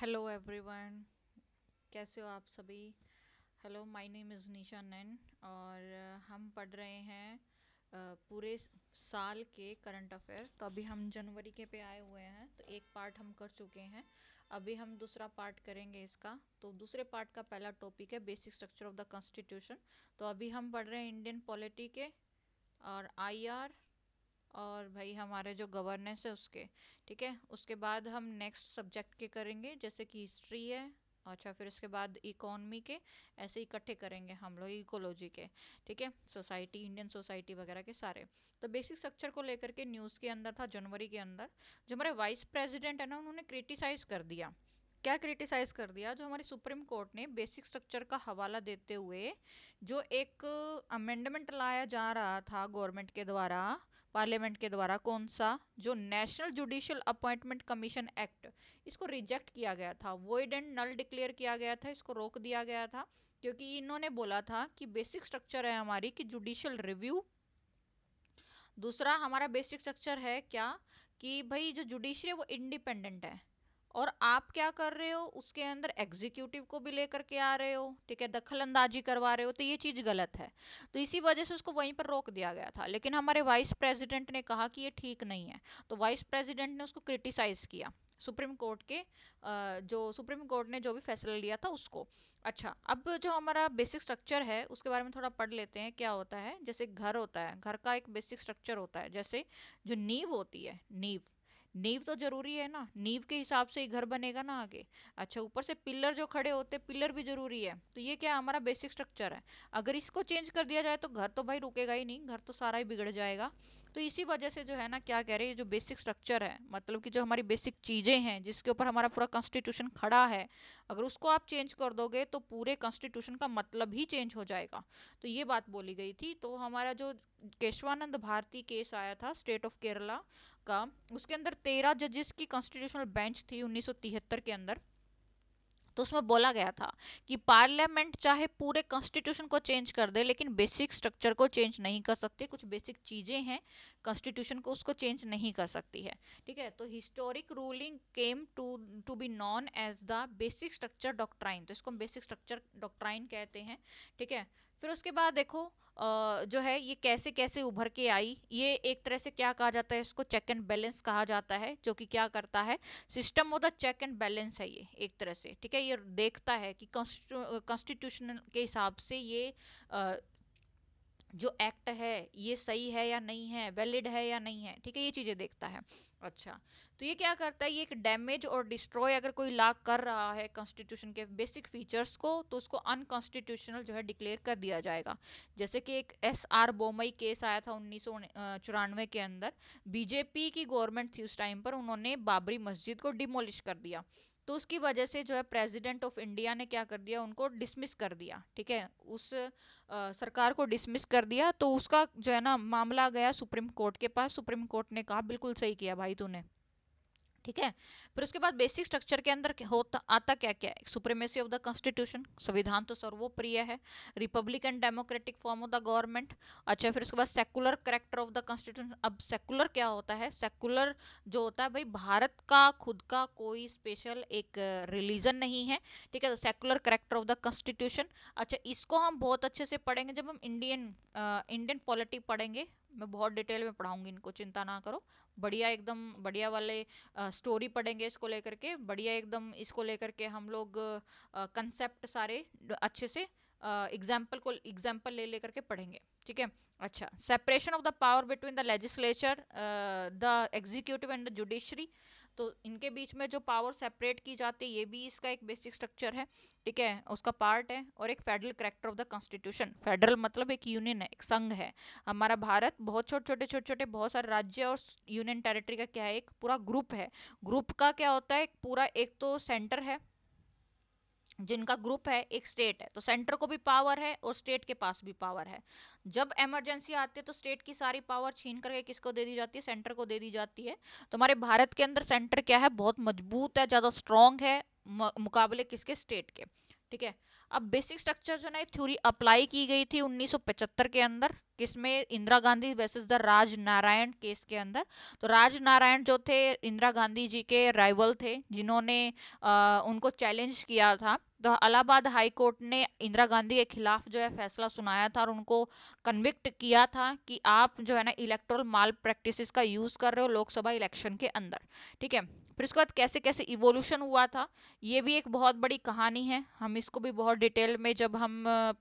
Hello everyone कैसे हो आप सभी hello my name is Nisha Nain और uh, हम पढ़ रहे हैं uh, पूरे साल के करंट अफेयर तो अभी हम जनवरी के पे आए हुए हैं तो एक पार्ट हम कर चुके हैं अभी हम दूसरा पार्ट करेंगे इसका तो दूसरे पार्ट का पहला टॉपिक है basic structure of the constitution तो अभी हम पढ़ रहे हैं इंडियन पॉलिटी के और आई और भाई हमारे जो गवर्नेंस है उसके ठीक है उसके बाद हम नेक्स्ट सब्जेक्ट के करेंगे जैसे कि हिस्ट्री है अच्छा फिर उसके बाद इकोनॉमी के ऐसे इकट्ठे करेंगे हम लोग इकोलॉजी के ठीक है सोसाइटी इंडियन सोसाइटी वगैरह के सारे तो बेसिक स्ट्रक्चर को लेकर के न्यूज़ के अंदर था जनवरी के अंदर जो हमारे वाइस प्रेसिडेंट है ना उन्होंने क्रिटिसाइज़ कर दिया क्या क्रिटिसाइज़ कर दिया जो हमारी सुप्रीम कोर्ट ने बेसिक स्ट्रक्चर का हवाला देते हुए जो एक अमेंडमेंट लाया जा रहा था गवर्नमेंट के द्वारा पार्लियामेंट के द्वारा कौन सा जो national judicial appointment commission act इसको रिजेक्ट किया गया था वॉइड एंड नल डिक्लेयर किया गया था इसको रोक दिया गया था क्योंकि इन्होंने बोला था कि बेसिक स्ट्रक्चर है हमारी कि जुडिशियल रिव्यू दूसरा हमारा बेसिक स्ट्रक्चर है क्या कि भाई जो जुडिशरी वो इंडिपेंडेंट है और आप क्या कर रहे हो उसके अंदर एग्जीक्यूटिव को भी लेकर के आ रहे हो ठीक है दखल अंदाजी करवा रहे हो तो ये चीज़ गलत है तो इसी वजह से उसको वहीं पर रोक दिया गया था लेकिन हमारे वाइस प्रेसिडेंट ने कहा कि ये ठीक नहीं है तो वाइस प्रेसिडेंट ने उसको क्रिटिसाइज़ किया सुप्रीम कोर्ट के जो सुप्रीम कोर्ट ने जो भी फैसला लिया था उसको अच्छा अब जो हमारा बेसिक स्ट्रक्चर है उसके बारे में थोड़ा पढ़ लेते हैं क्या होता है जैसे घर होता है घर का एक बेसिक स्ट्रक्चर होता है जैसे जो नींव होती है नींव नींव तो जरूरी है ना नींव के हिसाब से ही घर बनेगा ना आगे अच्छा ऊपर से पिलर जो खड़े होते हैं पिलर भी जरूरी है तो ये क्या हमारा बेसिक स्ट्रक्चर है अगर इसको चेंज कर दिया जाए तो घर तो भाई रुकेगा ही नहीं घर तो सारा ही बिगड़ जाएगा तो इसी वजह से जो है ना क्या कह रहे हैं जो बेसिक स्ट्रक्चर है मतलब कि जो हमारी बेसिक चीज़ें हैं जिसके ऊपर हमारा पूरा कॉन्स्टिट्यूशन खड़ा है अगर उसको आप चेंज कर दोगे तो पूरे कॉन्स्टिट्यूशन का मतलब ही चेंज हो जाएगा तो ये बात बोली गई थी तो हमारा जो केशवानंद भारती केस आया था स्टेट ऑफ केरला का उसके अंदर तेरह जजेस की कॉन्स्टिट्यूशनल बेंच थी उन्नीस के अंदर तो उसमें बोला गया था कि पार्लियामेंट चाहे पूरे कॉन्स्टिट्यूशन को चेंज कर दे लेकिन बेसिक स्ट्रक्चर को चेंज नहीं कर सकती कुछ बेसिक चीज़ें हैं कॉन्स्टिट्यूशन को उसको चेंज नहीं कर सकती है ठीक है तो historic ruling came to to be known as the basic structure doctrine तो इसको हम बेसिक स्ट्रक्चर डॉक्ट्राइन कहते हैं ठीक है फिर उसके बाद देखो जो है ये कैसे कैसे उभर के आई ये एक तरह से क्या कहा जाता है इसको चेक एंड बैलेंस कहा जाता है जो कि क्या करता है system of the check and balance है ये एक तरह से ठीक है ये देखता है कि कॉन्स्टिट्यूशन के हिसाब से ये जो एक्ट है ये सही है या नहीं है वैलिड है या नहीं है ठीक है ये चीज़ें देखता है अच्छा तो ये क्या करता है ये एक डैमेज और डिस्ट्रॉय अगर कोई ला कर रहा है कॉन्स्टिट्यूशन के बेसिक फीचर्स को तो उसको अनकॉन्स्टिट्यूशनल जो है डिक्लेयर कर दिया जाएगा जैसे कि एक एस आर बोमई केस आया था उन्नीस के अंदर बीजेपी की गवर्नमेंट थी उस टाइम पर उन्होंने बाबरी मस्जिद को डिमोलिश कर दिया तो उसकी वजह से जो है प्रेसिडेंट ऑफ इंडिया ने क्या कर दिया उनको डिसमिस कर दिया ठीक है उस आ, सरकार को डिसमिस कर दिया तो उसका जो है ना मामला गया सुप्रीम कोर्ट के पास सुप्रीम कोर्ट ने कहा बिल्कुल सही किया भाई तूने ठीक है फिर उसके बाद बेसिक स्ट्रक्चर के अंदर होता आता क्या क्या है सुप्रीमेसी ऑफ द कॉन्स्टिट्यूशन संविधान तो सर्वोप्रिय है republic and democratic form of the government अच्छा फिर उसके बाद secular character of the constitution अब सेकुलर क्या होता है सेकुलर जो होता है भाई भारत का खुद का कोई स्पेशल एक रिलीजन नहीं है ठीक है secular character of the constitution अच्छा इसको हम बहुत अच्छे से पढ़ेंगे जब हम इंडियन इंडियन पॉलिटी पढ़ेंगे मैं बहुत डिटेल में पढ़ाऊंगी इनको चिंता ना करो बढ़िया एकदम बढ़िया वाले आ, स्टोरी पढ़ेंगे इसको लेकर के बढ़िया एकदम इसको लेकर के हम लोग कंसेप्ट सारे अच्छे से एग्जाम्पल को एग्जाम्पल ले लेकर के पढ़ेंगे ठीक है अच्छा separation of the power between the legislature the executive and the judiciary तो इनके बीच में जो पावर सेपरेट की जाती है ये भी इसका एक बेसिक स्ट्रक्चर है ठीक है उसका पार्ट है और एक federal character of the constitution federal मतलब एक यूनियन है एक संघ है हमारा भारत बहुत छोटे छोटे छोटे छोटे बहुत सारे राज्य और यूनियन टेरिटरी का क्या है एक पूरा ग्रुप है ग्रुप का क्या होता है पूरा एक तो सेंटर है जिनका ग्रुप है एक स्टेट है तो सेंटर को भी पावर है और स्टेट के पास भी पावर है जब इमरजेंसी आती है तो स्टेट की सारी पावर छीन करके किसको दे दी जाती है सेंटर को दे दी जाती है तो हमारे भारत के अंदर सेंटर क्या है बहुत मजबूत है ज़्यादा स्ट्रांग है मुकाबले किसके स्टेट के ठीक है अब बेसिक स्ट्रक्चर जो ना थ्योरी अप्लाई की गई थी 1975 के अंदर किसमें Indira Gandhi versus the Raj Narayan case के अंदर तो राज नारायण जो थे इंदिरा गांधी जी के राइवल थे जिन्होंने उनको चैलेंज किया था तो अलाहाबाद हाई कोर्ट ने इंदिरा गांधी के खिलाफ जो है फैसला सुनाया था और उनको कन्विक्ट किया था कि आप जो है ना इलेक्ट्रल माल प्रैक्टिस का यूज़ कर रहे हो लोकसभा इलेक्शन के अंदर ठीक है फिर उसके बाद कैसे कैसे इवोल्यूशन हुआ था ये भी एक बहुत बड़ी कहानी है हम इसको भी बहुत डिटेल में जब हम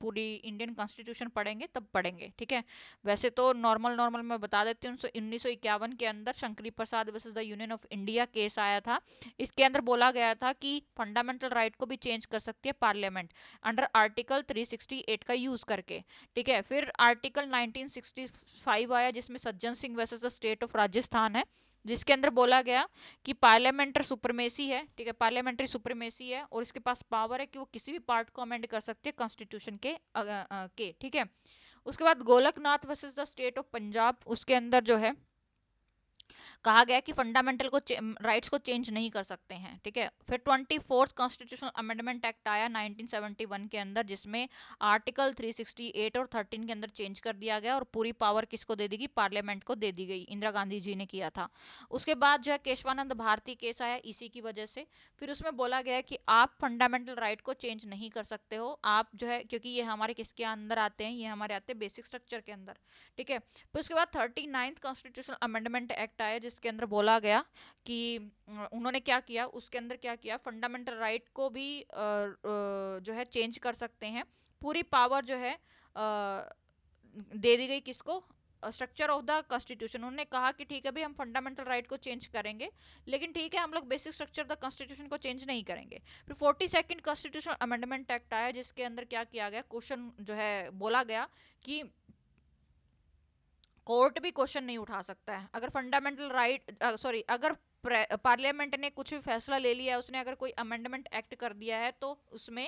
पूरी इंडियन कॉन्स्टिट्यूशन पढ़ेंगे तब पढ़ेंगे ठीक है वैसे तो नॉर्मल नॉर्मल मैं बता देती हूँ उन्नीस के अंदर Shankari Prasad versus the union of India case आया था इसके अंदर बोला गया था कि फंडामेंटल राइट को भी चेंज कर सकती है पार्लियामेंट अंडर आर्टिकल थ्री का यूज करके ठीक है फिर आर्टिकल नाइनटीन आया जिसमें Sajjan Singh versus the state of Rajasthan है जिसके अंदर बोला गया कि पार्लियामेंट्री सुप्रमेसी है ठीक है पार्लियामेंट्री सुप्रमेसी है और इसके पास पावर है कि वो किसी भी पार्ट को अमेंड कर सकते हैं कॉन्स्टिट्यूशन के आ, आ, के ठीक है उसके बाद Golaknath versus the state of Punjab उसके अंदर जो है कहा गया कि फंडामेंटल को राइट्स को चेंज नहीं कर सकते हैं ठीक है फिर twenty fourth constitutional amendment act आया 1971 के अंदर जिसमें आर्टिकल 368 और 13 के अंदर चेंज कर दिया गया और पूरी पावर किसको दे दी गई पार्लियामेंट को दे दी गई इंदिरा गांधी जी ने किया था उसके बाद जो है केशवानंद भारती केस आया इसी की वजह से फिर उसमें बोला गया कि आप फंडामेंटल राइट को चेंज नहीं कर सकते हो आप जो है क्योंकि ये हमारे किसके अंदर आते हैं ये हमारे आते हैं बेसिक स्ट्रक्चर के अंदर ठीक है फिर उसके बाद thirty ninth constitutional amendment act निपटाया जिसके अंदर बोला गया कि उन्होंने क्या किया उसके अंदर क्या किया फंडामेंटल राइट right को भी जो है चेंज कर सकते हैं पूरी पावर जो है दे दी गई किसको स्ट्रक्चर ऑफ द कॉन्स्टिट्यूशन उन्होंने कहा कि ठीक है भाई हम फंडामेंटल राइट right को चेंज करेंगे लेकिन ठीक है हम लोग basic structure of the constitution को चेंज नहीं करेंगे फिर forty second constitution amendment act आया जिसके अंदर क्या किया गया क्वेश्चन जो है बोला गया कि कोर्ट भी क्वेश्चन नहीं उठा सकता है अगर फंडामेंटल राइट सॉरी अगर पार्लियामेंट ने कुछ भी फैसला ले लिया है उसने अगर कोई अमेंडमेंट एक्ट कर दिया है तो उसमें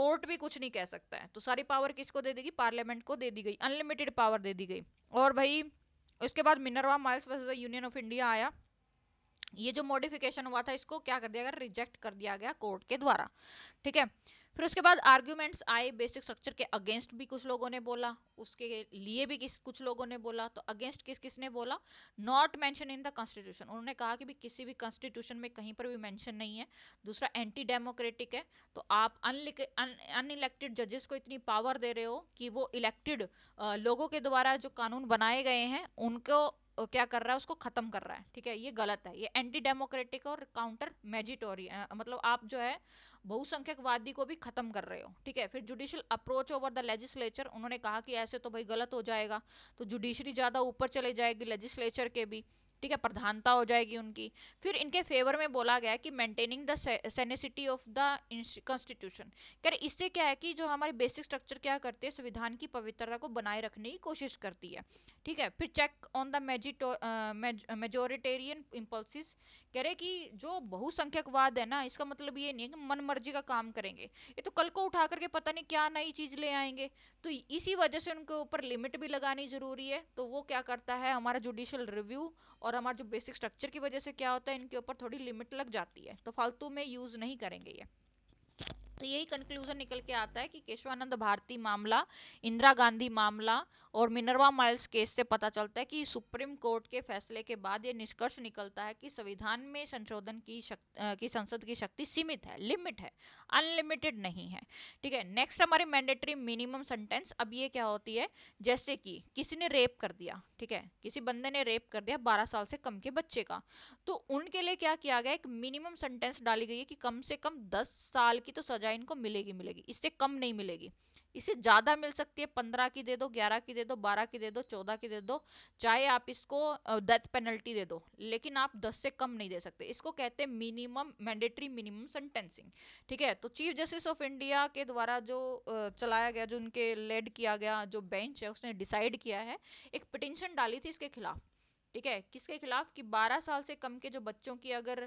कोर्ट भी कुछ नहीं कह सकता है तो सारी पावर किसको दे देगी पार्लियामेंट को दे दी गई अनलिमिटेड पावर दे दी गई और भाई उसके बाद Minerva Mills versus union of India आया ये जो मॉडिफिकेशन हुआ था इसको क्या कर दिया गया रिजेक्ट कर दिया गया कोर्ट के द्वारा ठीक है फिर उसके बाद आर्ग्यूमेंट्स आए बेसिक स्ट्रक्चर के अगेंस्ट भी कुछ लोगों ने बोला उसके लिए भी किस कुछ लोगों ने बोला तो अगेंस्ट किस किस ने बोला not mention in the constitution उन्होंने कहा कि भी किसी भी कॉन्स्टिट्यूशन में कहीं पर भी मैंशन नहीं है दूसरा एंटी डेमोक्रेटिक है तो आप अनइलेक्टेड जजेस को इतनी पावर दे रहे हो कि वो इलेक्टेड लोगों के द्वारा जो कानून बनाए गए हैं उनको क्या कर रहा है उसको ख़त्म कर रहा है ठीक है ये गलत है ये एंटी डेमोक्रेटिक और काउंटर मेजिटोरी मतलब आप जो है बहुसंख्यकवादी को भी ख़त्म कर रहे हो ठीक है फिर judicial approach over the legislature उन्होंने कहा कि ऐसे तो भाई गलत हो जाएगा तो जुडिशरी ज़्यादा ऊपर चले जाएगी लेजिस्लेचर के भी ठीक है प्रधानता हो जाएगी उनकी फिर इनके फेवर में बोला गया कि maintaining the sanctity of the constitution कह रहे इससे क्या है कि जो हमारे बेसिक स्ट्रक्चर क्या करते हैं संविधान की पवित्रता को बनाए रखने की कोशिश करती है ठीक है फिर check on the majority majoritarian impulses कह रहे कि जो बहुसंख्यकवाद है ना इसका मतलब ये नहीं है कि मन मर्जी का काम करेंगे ये तो कल को उठा करके पता नहीं क्या नई चीज़ ले आएंगे तो इसी वजह से उनके ऊपर लिमिट भी लगानी जरूरी है तो वो क्या करता है हमारा जुडिशल रिव्यू और और हमारे जो बेसिक स्ट्रक्चर की वजह से क्या होता है इनके ऊपर थोड़ी लिमिट लग जाती है तो फालतू में यूज़ नहीं करेंगे ये तो यही कंक्लूजन निकल के आता है कि केशवानंद भारती मामला इंदिरा गांधी मामला और मिनरवा माइल्स केस से पता चलता है कि सुप्रीम कोर्ट के फैसले के बाद ये निष्कर्ष निकलता है कि संविधान में संशोधन की शक्ति की संसद की शक्ति सीमित है लिमिट है अनलिमिटेड नहीं है ठीक है नेक्स्ट हमारी मैंडेटरी मिनिमम सेंटेंस अब ये क्या होती है जैसे कि किसी ने रेप कर दिया ठीक है किसी बंदे ने रेप कर दिया बारह साल से कम के बच्चे का तो उनके लिए क्या किया गया एक मिनिमम सेंटेंस डाली गई है कि कम से कम दस साल की तो सजा इनको मिलेगी मिलेगी इससे कम नहीं मिलेगी इसे ज़्यादा मिल सकती है पंद्रह की दे दो ग्यारह की दे दो बारह की दे दो चौदह की दे दो चाहे आप इसको डेथ पेनल्टी दे दो लेकिन आप दस से कम नहीं दे सकते इसको कहते हैं मिनिमम मैंडेटरी मिनिमम सेंटेंसिंग ठीक है तो चीफ जस्टिस ऑफ इंडिया के द्वारा जो चलाया गया जो उनके लेड किया गया जो बेंच है उसने डिसाइड किया है एक पिटिशन डाली थी इसके खिलाफ ठीक है किसके खिलाफ कि 12 साल से कम के जो बच्चों की अगर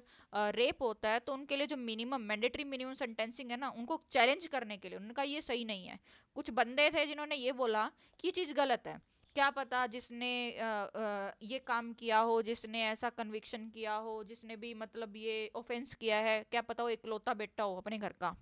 रेप होता है तो उनके लिए जो मिनिमम मैंडेटरी मिनिमम सेंटेंसिंग है ना उनको चैलेंज करने के लिए उनका ये सही नहीं है कुछ बंदे थे जिन्होंने ये बोला कि ये चीज़ गलत है क्या पता जिसने आ, आ, ये काम किया हो जिसने ऐसा कन्विक्शन किया हो जिसने भी मतलब ये ऑफेंस किया है क्या पता वो इकलौता बेटा हो अपने घर का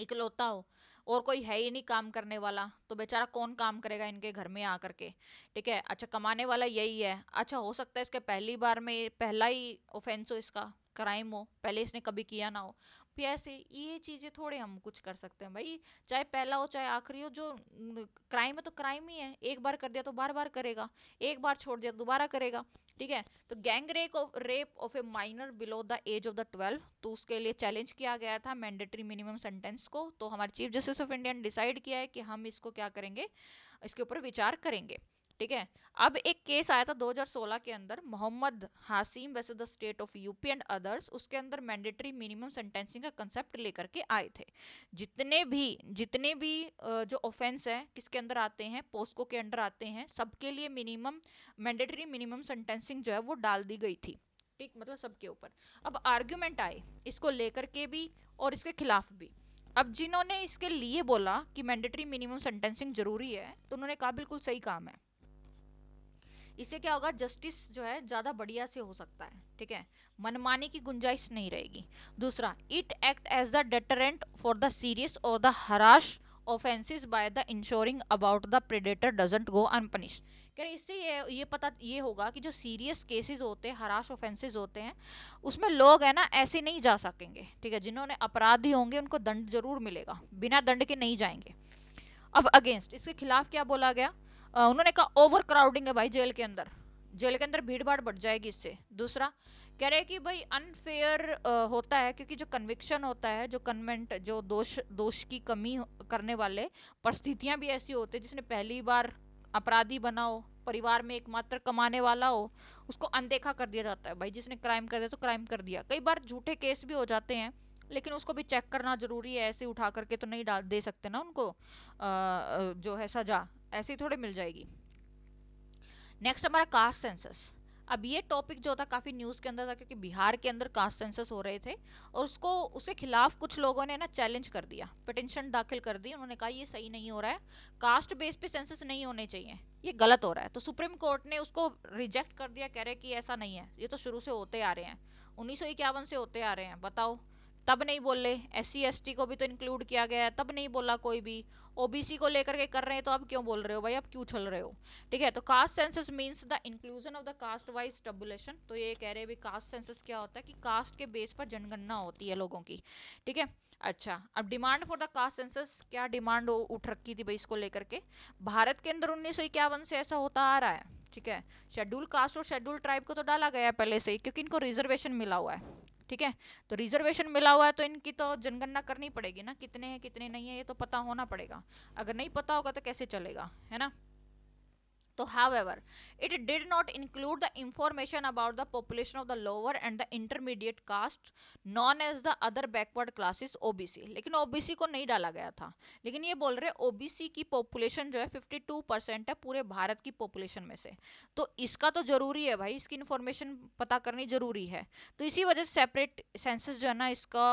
इकलौता हो और कोई है ही नहीं काम करने वाला तो बेचारा कौन काम करेगा इनके घर में आकर के ठीक है अच्छा कमाने वाला यही है अच्छा हो सकता है इसके पहली बार में पहला ही ऑफेंस हो इसका क्राइम हो पहले इसने कभी किया ना हो पैसे ये चीज़ें थोड़े हम कुछ कर सकते हैं भाई चाहे पहला हो चाहे आखिरी हो जो क्राइम है तो क्राइम ही है एक बार कर दिया तो बार बार करेगा एक बार छोड़ दिया तो दोबारा करेगा ठीक है तो gang rape of rape of a minor below the age of the twelve तो उसके लिए चैलेंज किया गया था मैंडेटरी मिनिमम सेंटेंस को तो हमारे चीफ जस्टिस ऑफ इंडिया ने डिसाइड किया है कि हम इसको क्या करेंगे इसके ऊपर विचार करेंगे ठीक है अब एक केस आया था 2016 के अंदर Mohammad Hashim versus the state of UP and others उसके अंदर मैंडेटरी मिनिमम सेंटेंसिंग का कंसेप्ट लेकर के आए थे जितने भी जितने भी जो ऑफेंस है किसके अंदर आते हैं पोस्को के अंदर आते हैं सबके लिए मिनिमम मैंडेटरी मिनिमम सेंटेंसिंग जो है वो डाल दी गई थी ठीक मतलब सबके ऊपर अब आर्ग्यूमेंट आए इसको लेकर के भी और इसके खिलाफ भी अब जिन्होंने इसके लिए बोला कि मैंडेटरी मिनिमम सेंटेंसिंग जरूरी है तो उन्होंने कहा बिल्कुल सही काम है इससे क्या होगा जस्टिस जो है ज़्यादा बढ़िया से हो सकता है ठीक है मनमानी की गुंजाइश नहीं रहेगी दूसरा it act as the deterrent for the serious और the harsh offences by the ensuring about the predator doesn't go unpunish कह रहे इससे ये ये पता ये होगा कि जो सीरियस केसेस होते हैं हराश ऑफेंसेस होते हैं उसमें लोग है ना ऐसे नहीं जा सकेंगे ठीक है जिन्होंने अपराधी होंगे उनको दंड जरूर मिलेगा बिना दंड के नहीं जाएंगे अब अगेंस्ट इसके खिलाफ क्या बोला गया उन्होंने कहा ओवर क्राउडिंग है भाई जेल के अंदर जेल के अंदर भीड़ भाड़ बढ़ जाएगी इससे दूसरा कह रहे हैं कि भाई अनफेयर होता है क्योंकि जो कन्विक्शन होता है जो कन्वेंट जो दोष दोष की कमी करने वाले परिस्थितियां भी ऐसी होती है जिसने पहली बार अपराधी बना हो परिवार में एकमात्र कमाने वाला हो उसको अनदेखा कर दिया जाता है भाई जिसने क्राइम कर दिया तो क्राइम कर दिया कई बार झूठे केस भी हो जाते हैं लेकिन उसको भी चेक करना जरूरी है ऐसे उठा करके तो नहीं डाल दे सकते ना उनको आ, जो है सजा ऐसी थोड़ी मिल जाएगी नेक्स्ट हमारा कास्ट सेंसस अब ये टॉपिक जो था काफ़ी न्यूज़ के अंदर था क्योंकि बिहार के अंदर कास्ट सेंसस हो रहे थे और उसको उसके खिलाफ कुछ लोगों ने ना चैलेंज कर दिया पटिशन दाखिल कर दी उन्होंने कहा ये सही नहीं हो रहा है कास्ट बेस पे सेंसस नहीं होने चाहिए ये गलत हो रहा है तो सुप्रीम कोर्ट ने उसको रिजेक्ट कर दिया कह रहे कि ऐसा नहीं है ये तो शुरू से होते आ रहे हैं उन्नीस से होते आ रहे हैं बताओ तब नहीं बोले एस सी को भी तो इंक्लूड किया गया है तब नहीं बोला कोई भी ओबीसी को लेकर के कर रहे हैं तो आप क्यों बोल रहे हो भाई आप क्यों चल रहे हो ठीक है तो caste census means the inclusion of the caste wise tabulation तो ये कह रहे हैं भी कास्ट सेंसस क्या होता है कि कास्ट के बेस पर जनगणना होती है लोगों की ठीक है अच्छा अब demand for the caste census क्या डिमांड उठ रखी थी भाई इसको लेकर के भारत के अंदर उन्नीस से ऐसा होता आ रहा है ठीक है शेड्यूल कास्ट और शेड्यूल ट्राइब को तो डाला गया है पहले से ही क्योंकि इनको रिजर्वेशन मिला हुआ है ठीक है तो रिजर्वेशन मिला हुआ है तो इनकी तो जनगणना करनी पड़ेगी ना कितने हैं कितने नहीं है ये तो पता होना पड़ेगा अगर नहीं पता होगा तो कैसे चलेगा है ना तो however it did not include the information about the population of the lower and the intermediate caste known as the other backward classes OBC लेकिन ओबीसी को नहीं डाला गया था लेकिन ये बोल रहे ओबीसी की पॉपुलेशन जो है 52 परसेंट है पूरे भारत की पॉपुलेशन में से तो इसका तो जरूरी है भाई इसकी इन्फॉर्मेशन पता करनी जरूरी है तो इसी वजह से सेपरेट सेंसस जो है ना इसका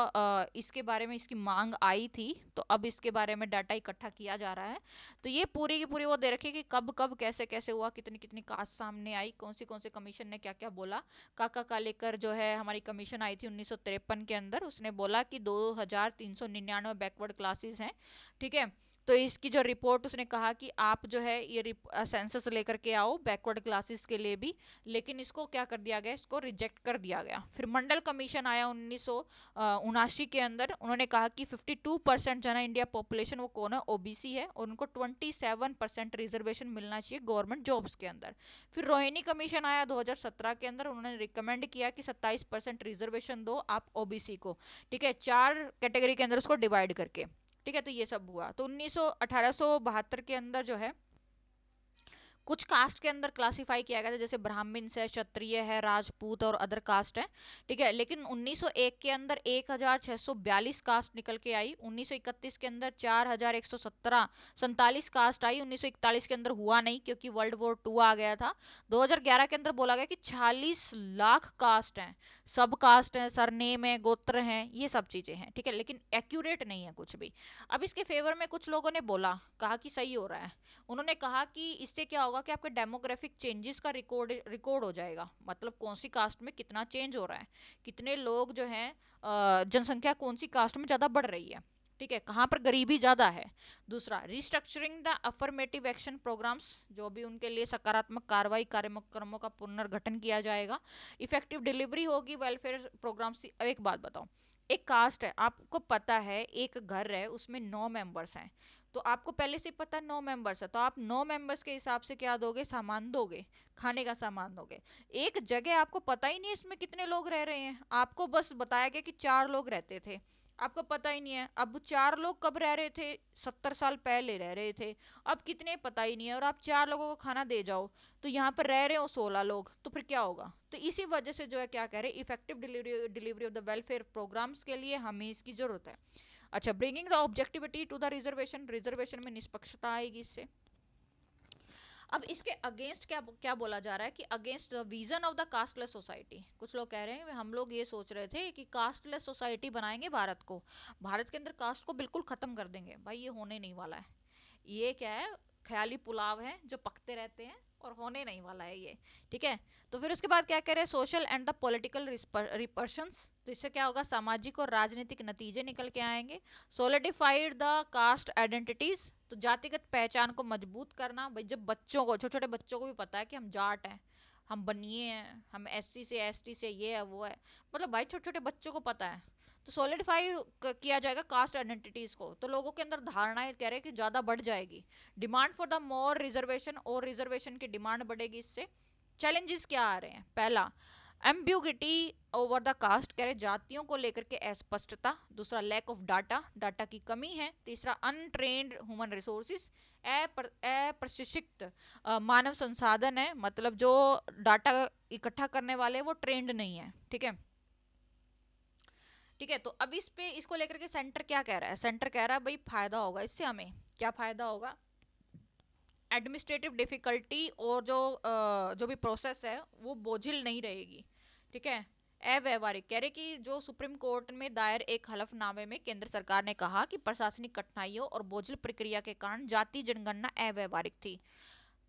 इसके बारे में इसकी मांग आई थी तो अब इसके बारे में डाटा इकट्ठा किया जा रहा है तो ये पूरी की पूरी वो दे रखी कि कब कब कैसे कैसे कैसे हुआ कितनी कितनी कास्ट सामने आई कौन सी कौन से कमीशन ने क्या क्या बोला काका लेकर जो है हमारी कमीशन आई थी उन्नीस के अंदर उसने बोला कि दो बैकवर्ड क्लासेस हैं ठीक है तो इसकी जो रिपोर्ट उसने कहा कि आप जो है ये सेंसस लेकर के आओ बैकवर्ड क्लासेस के लिए भी लेकिन इसको क्या कर दिया गया इसको रिजेक्ट कर दिया गया फिर मंडल कमीशन आया उन्नीस के अंदर उन्होंने कहा कि 52 परसेंट जो है इंडिया पॉपुलेशन वो कौन है ओबीसी है और उनको 27 परसेंट रिजर्वेशन मिलना चाहिए गवर्नमेंट जॉब्स के अंदर फिर रोहिणी कमीशन आया 2017 के अंदर उन्होंने रिकमेंड किया कि 27 परसेंट रिजर्वेशन दो आप ओबीसी को ठीक है चार कैटेगरी के अंदर उसको डिवाइड करके ठीक है तो ये सब हुआ तो उन्नीस के अंदर जो है कुछ कास्ट के अंदर क्लासीफाई किया गया था जैसे ब्राह्मण्स है क्षत्रिय है राजपूत और अदर कास्ट है ठीक है लेकिन 1901 के अंदर 1642 कास्ट निकल के आई 1931 के अंदर 4117 47 कास्ट आई 1941 के अंदर हुआ नहीं क्योंकि वर्ल्ड वॉर टू आ गया था 2011 के अंदर बोला गया कि 40 लाख कास्ट हैं सब कास्ट हैं सरनेम है गोत्र हैं ये सब चीज़ें हैं ठीक है लेकिन एक्यूरेट नहीं है कुछ भी अब इसके फेवर में कुछ लोगों ने बोला कहा कि सही हो रहा है उन्होंने कहा कि इससे क्या होगा कि आपके डेमोग्राफिक चेंजेस का रिकॉर्ड रिकॉर्ड हो जाएगा मतलब कौन सी कास्ट में कितना चेंज हो रहा है कितने लोग जो हैं जनसंख्या कौन सी कास्ट में ज़्यादा बढ़ रही है ठीक है कहाँ पर गरीबी ज़्यादा है दूसरा restructuring the affirmative action programmes जो भी उनके लिए सकारात्मक कार्रवाई कार्यक्रमों का पुनर्गठन किया जाएगा इफेक्टिव डिलीवरी होगी वेलफेयर प्रोग्राम्स की एक बात बताओ एक कास्ट है आपको पता है एक घर है उसमें नौ मेंबर्स हैं तो आपको पहले से पता नौ मेंबर्स है तो आप नौ मेंबर्स के हिसाब से क्या दोगे सामान दोगे खाने का सामान दोगे एक जगह आपको पता ही नहीं इसमें कितने लोग रह रहे हैं आपको बस बताया गया कि चार लोग रहते थे आपको पता ही नहीं है अब चार लोग कब रह रहे थे सत्तर साल पहले रह रहे थे अब कितने पता ही नहीं है और आप चार लोगों को खाना दे जाओ तो यहाँ पर रह रहे हो सोलह लोग तो फिर क्या होगा तो इसी वजह से जो है क्या कह रहे हैं effective delivery delivery of the welfare programmes के लिए हमें इसकी ज़रूरत है अच्छा bringing the objectivity to the reservation reservation में निष्पक्षता आएगी इससे अब इसके अगेंस्ट क्या क्या बोला जा रहा है कि against the vision of the casteless society कुछ लोग कह रहे हैं हम लोग ये सोच रहे थे कि कास्टलेस सोसाइटी बनाएंगे भारत को भारत के अंदर कास्ट को बिल्कुल ख़त्म कर देंगे भाई ये होने नहीं वाला है ये क्या है ख्याली पुलाव है जो पकते रहते हैं और होने नहीं वाला है ये ठीक है तो फिर उसके बाद क्या कह रहे हैं social and the political repercussions तो इससे क्या होगा सामाजिक और राजनीतिक नतीजे निकल के आएंगे सोलिडिफाइड द कास्ट आइडेंटिटीज तो जातिगत पहचान को मजबूत करना भाई जब बच्चों को छोटे छोटे बच्चों को भी पता है कि हम जाट हैं हम बनिए हैं हम एस से एस से ये है वो है मतलब भाई छोटे छोटे बच्चों को पता है तो सोलिडिफाई किया जाएगा कास्ट आइडेंटिटीज़ को तो लोगों के अंदर धारणाएं कह रहे हैं कि ज़्यादा बढ़ जाएगी demand for the more reservation और रिजर्वेशन की डिमांड बढ़ेगी इससे चैलेंजेस क्या आ रहे हैं पहला एम्ब्यूगिटी ओवर द कास्ट कह रहे जातियों को लेकर के अस्पष्टता दूसरा लैक ऑफ डाटा डाटा की कमी है तीसरा अनट्रेन्ड ह्यूमन रिसोर्सिस अप्रशिक्षित मानव संसाधन है मतलब जो डाटा इकट्ठा करने वाले वो ट्रेंड नहीं है ठीक है ठीक है तो अब इस पे इसको लेकर के सेंटर क्या कह रहा है सेंटर कह रहा है भाई फायदा होगा इससे हमें क्या फायदा होगा एडमिनिस्ट्रेटिव डिफ़िकल्टी और जो जो भी प्रोसेस है वो बोझिल नहीं रहेगी ठीक है अव्यवहारिक कह रहे कि जो सुप्रीम कोर्ट में दायर एक हलफनामे में केंद्र सरकार ने कहा कि प्रशासनिक कठिनाइयों और बोझिल प्रक्रिया के कारण जाति जनगणना अव्यवहारिक थी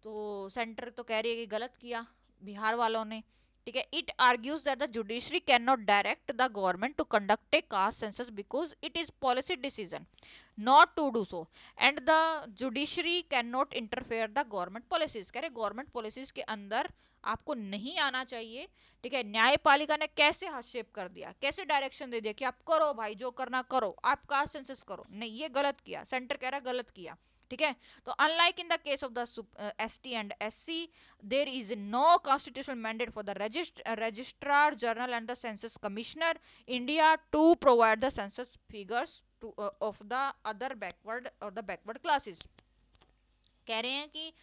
तो सेंटर तो कह रही है कि गलत किया बिहार वालों ने ठीक है it argues that the judiciary can not direct the government to conduct a caste census because it is policy decision not to do so and the judiciary can not interfere the government policies कह रहे government policies के अंदर आपको नहीं आना चाहिए ठीक है न्यायपालिका ने कैसे हस्तक्षेप कर दिया कैसे डायरेक्शन दे दिया कि आप करो भाई जो करना करो आप कास्ट सेंसस करो नहीं ये गलत किया सेंटर कह रहा गलत किया ठीक है तो unlike in the case of the S T and S C there is no constitutional mandate for the registrar general and the census commissioner India to provide the census figures to of the other backward और the backward classes कह रहे हैं कि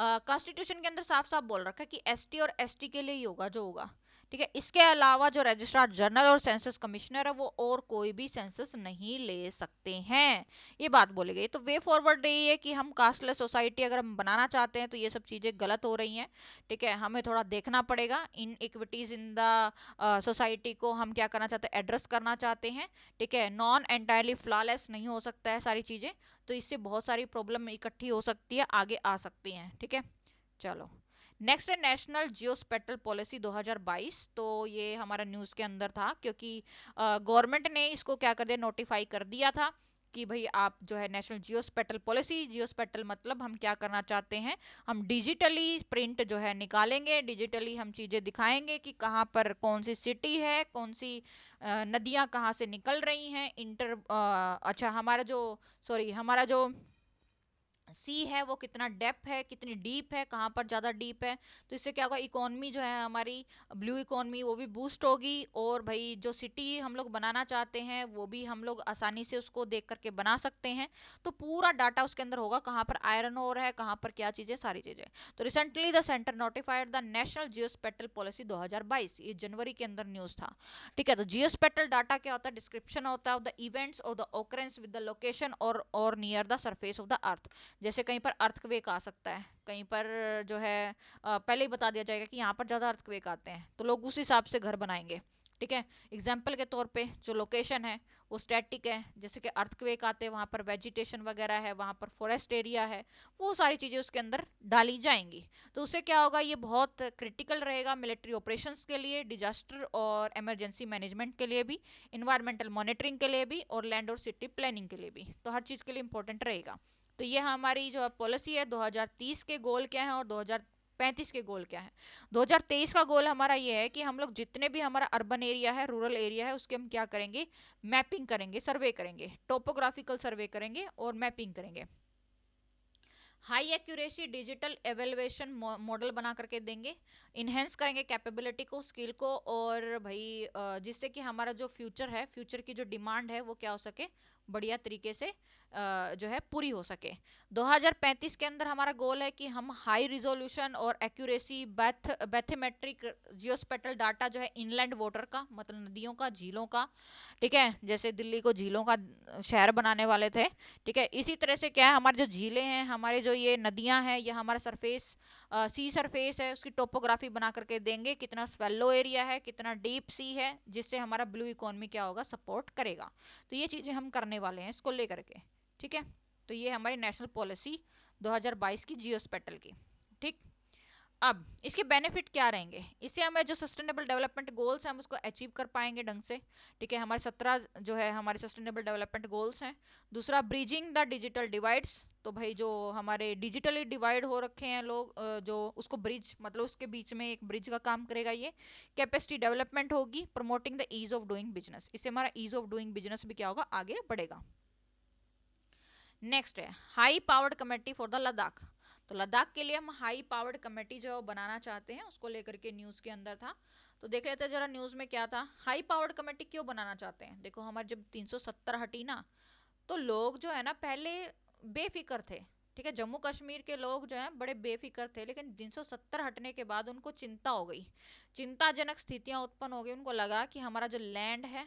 constitution uh, के अंदर साफ साफ बोल रखा है कि एसटी और एसटी के लिए ही होगा जो होगा ठीक है इसके अलावा जो रजिस्ट्रार जनरल और सेंसस कमिश्नर है वो और कोई भी सेंसस नहीं ले सकते हैं ये बात बोली गई तो वे फॉरवर्ड यही है कि हम कास्टलेस सोसाइटी अगर हम बनाना चाहते हैं तो ये सब चीज़ें गलत हो रही हैं ठीक है हमें थोड़ा देखना पड़ेगा inequities in the society को हम क्या करना चाहते हैं एड्रेस करना चाहते हैं ठीक है नॉन एंटायरली फ्लॉलेस नहीं हो सकता है सारी चीज़ें तो इससे बहुत सारी प्रॉब्लम इकट्ठी हो सकती है आगे आ सकती हैं ठीक है चलो नेक्स्ट है नेशनल जियो स्पेटल पॉलिसी 2022 तो ये हमारा न्यूज़ के अंदर था क्योंकि गवर्नमेंट ने इसको क्या कर दिया नोटिफाई कर दिया था कि भाई आप जो है नेशनल जियो स्पेटल पॉलिसी जियो स्पेटल मतलब हम क्या करना चाहते हैं हम डिजिटली प्रिंट जो है निकालेंगे डिजिटली हम चीज़ें दिखाएंगे कि कहाँ पर कौन सी सिटी है कौन सी नदियाँ कहाँ से निकल रही हैं इंटर आ, अच्छा हमारा जो सॉरी हमारा जो सी है वो कितना डेप है कितनी डीप है कहाँ पर ज़्यादा डीप है तो इससे क्या होगा इकोनॉमी जो है हमारी ब्लू इकोनॉमी वो भी बूस्ट होगी और भाई जो सिटी हम लोग बनाना चाहते हैं वो भी हम लोग आसानी से उसको देख करके बना सकते हैं तो पूरा डाटा उसके अंदर होगा कहाँ पर आयरन ओर है कहाँ पर क्या चीज़ें सारी चीज़ें तो recently the centre notified the national spatial policy दो ये जनवरी के अंदर न्यूज़ था ठीक है तो स्पेटल डाटा क्या होता है डिस्क्रिप्शन होता है ऑफ द इवेंट्स और the occurrence with the location और और near the surface of the earth जैसे कहीं पर अर्थक्वेक आ सकता है कहीं पर जो है पहले ही बता दिया जाएगा कि यहाँ पर ज़्यादा अर्थक्वेक आते हैं तो लोग उस हिसाब से घर बनाएंगे ठीक है एग्जाम्पल के तौर पे जो लोकेशन है वो स्टैटिक है जैसे कि अर्थक्वेक आते हैं वहाँ पर वेजिटेशन वगैरह है वहाँ पर फॉरेस्ट एरिया है वो सारी चीज़ें उसके अंदर डाली जाएंगी तो उससे क्या होगा ये बहुत क्रिटिकल रहेगा मिलिट्री ऑपरेशंस के लिए डिजास्टर और एमरजेंसी मैनेजमेंट के लिए भी इन्वायरमेंटल मॉनिटरिंग के लिए भी और लैंड और सिटी प्लानिंग के लिए भी तो हर चीज़ के लिए इंपॉर्टेंट रहेगा तो ये हमारी जो पॉलिसी है 2030 के गोल क्या है और 2035 के गोल क्या है 2023 का गोल हमारा ये है कि हम लोग जितने भी हमारा अर्बन एरिया है रूरल एरिया है उसके हम क्या करेंगे मैपिंग करेंगे सर्वे करेंगे टोपोग्राफिकल सर्वे करेंगे और मैपिंग करेंगे high accuracy digital elevation model बना करके देंगे इन्हेंस करेंगे कैपेबिलिटी को स्किल को और भाई जिससे कि हमारा जो फ्यूचर है फ्यूचर की जो डिमांड है वो क्या हो सके बढ़िया तरीके से जो है पूरी हो सके 2035 के अंदर हमारा गोल है कि हम हाई रिजोल्यूशन और accuracy bath bathymetric geospatial data जो है इनलैंड वाटर का मतलब नदियों का झीलों का ठीक है जैसे दिल्ली को झीलों का शहर बनाने वाले थे ठीक है इसी तरह से क्या है हमारे जो झीलें हैं हमारे जो ये नदियाँ हैं या हमारा सरफेस सी सरफेस है उसकी टोपोग्राफी बना करके देंगे कितना स्वेलो एरिया है कितना डीप सी है जिससे हमारा ब्लू इकोनमी क्या होगा सपोर्ट करेगा तो ये चीज़ें हम करने वाले हैं इसको लेकर के ठीक है तो ये हमारी नेशनल पॉलिसी 2022 की जियो स्पेटल की ठीक अब इसके बेनिफिट क्या रहेंगे इससे हमें जो सस्टेनेबल डेवलपमेंट गोल्स हैं हम उसको अचीव कर पाएंगे ढंग से ठीक है हमारे सत्रह जो है हमारे सस्टेनेबल डेवलपमेंट गोल्स हैं दूसरा ब्रिजिंग द डिजिटल डिवाइड्स तो भाई जो हमारे डिजिटली डिवाइड हो रखे हैं लोग जो उसको ब्रिज मतलब उसके बीच में एक ब्रिज का काम करेगा ये कैपेसिटी डेवलपमेंट होगी promoting the ease of doing business इससे हमारा ईज ऑफ डूइंग बिजनेस भी क्या होगा आगे बढ़ेगा नेक्स्ट है high powered committee for the Ladakh तो लद्दाख के लिए हम हाई पावर्ड कमेटी जो बनाना चाहते हैं उसको लेकर के न्यूज़ के अंदर था तो देख लेते हैं जरा न्यूज़ में क्या था हाई पावर्ड कमेटी क्यों बनाना चाहते हैं देखो हमारे जब 370 हटी ना तो लोग जो है ना पहले बेफिक्र थे ठीक है जम्मू कश्मीर के लोग जो है बड़े बेफिक्र थे लेकिन 370 हटने के बाद उनको चिंता हो गई चिंताजनक स्थितियां उत्पन्न हो गई उनको लगा कि हमारा जो लैंड है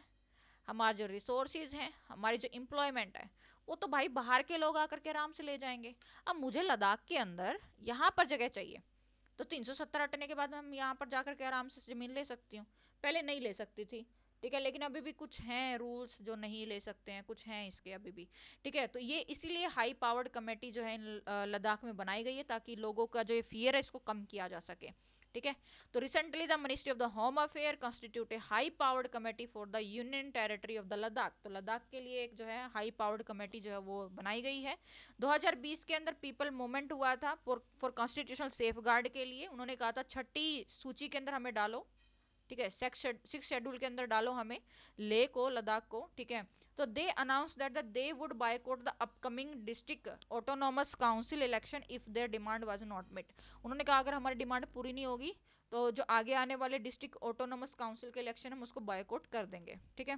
हमारा जो रिसोर्सेज हैं हमारी जो एम्प्लॉयमेंट है वो तो भाई बाहर के लोग आकर के आराम से ले जाएंगे अब मुझे लद्दाख के अंदर यहाँ पर जगह चाहिए तो 370 हटने के बाद हम यहाँ पर जाकर के आराम से ज़मीन ले सकती हूँ पहले नहीं ले सकती थी ठीक है लेकिन अभी भी कुछ हैं रूल्स जो नहीं ले सकते हैं कुछ हैं इसके अभी भी ठीक है तो ये इसीलिए हाई पावर्ड कमेटी जो है लद्दाख में बनाई गई है ताकि लोगों का जो ये फियर है इसको कम किया जा सके ठीक है तो recently the ministry of the home affair constitute a high powered committee for the union territory of the Ladakh तो लद्दाख के लिए एक जो है हाई पावर्ड कमेटी जो है वो बनाई गई है 2020 के अंदर पीपल मूवमेंट हुआ था फॉर कॉन्स्टिट्यूशनल सेफ के लिए उन्होंने कहा था छठी सूची के अंदर हमें डालो ठीक है सिक्स शेड्यूल के अंदर डालो हमें ले को लद्दाख को ठीक है तो they announce that the they would boycott the upcoming district autonomous council election if their demand was not met उन्होंने कहा अगर हमारी डिमांड पूरी नहीं होगी तो जो आगे आने वाले डिस्ट्रिक्ट ऑटोनॉमस काउंसिल के इलेक्शन हम उसको बायकोट कर देंगे ठीक है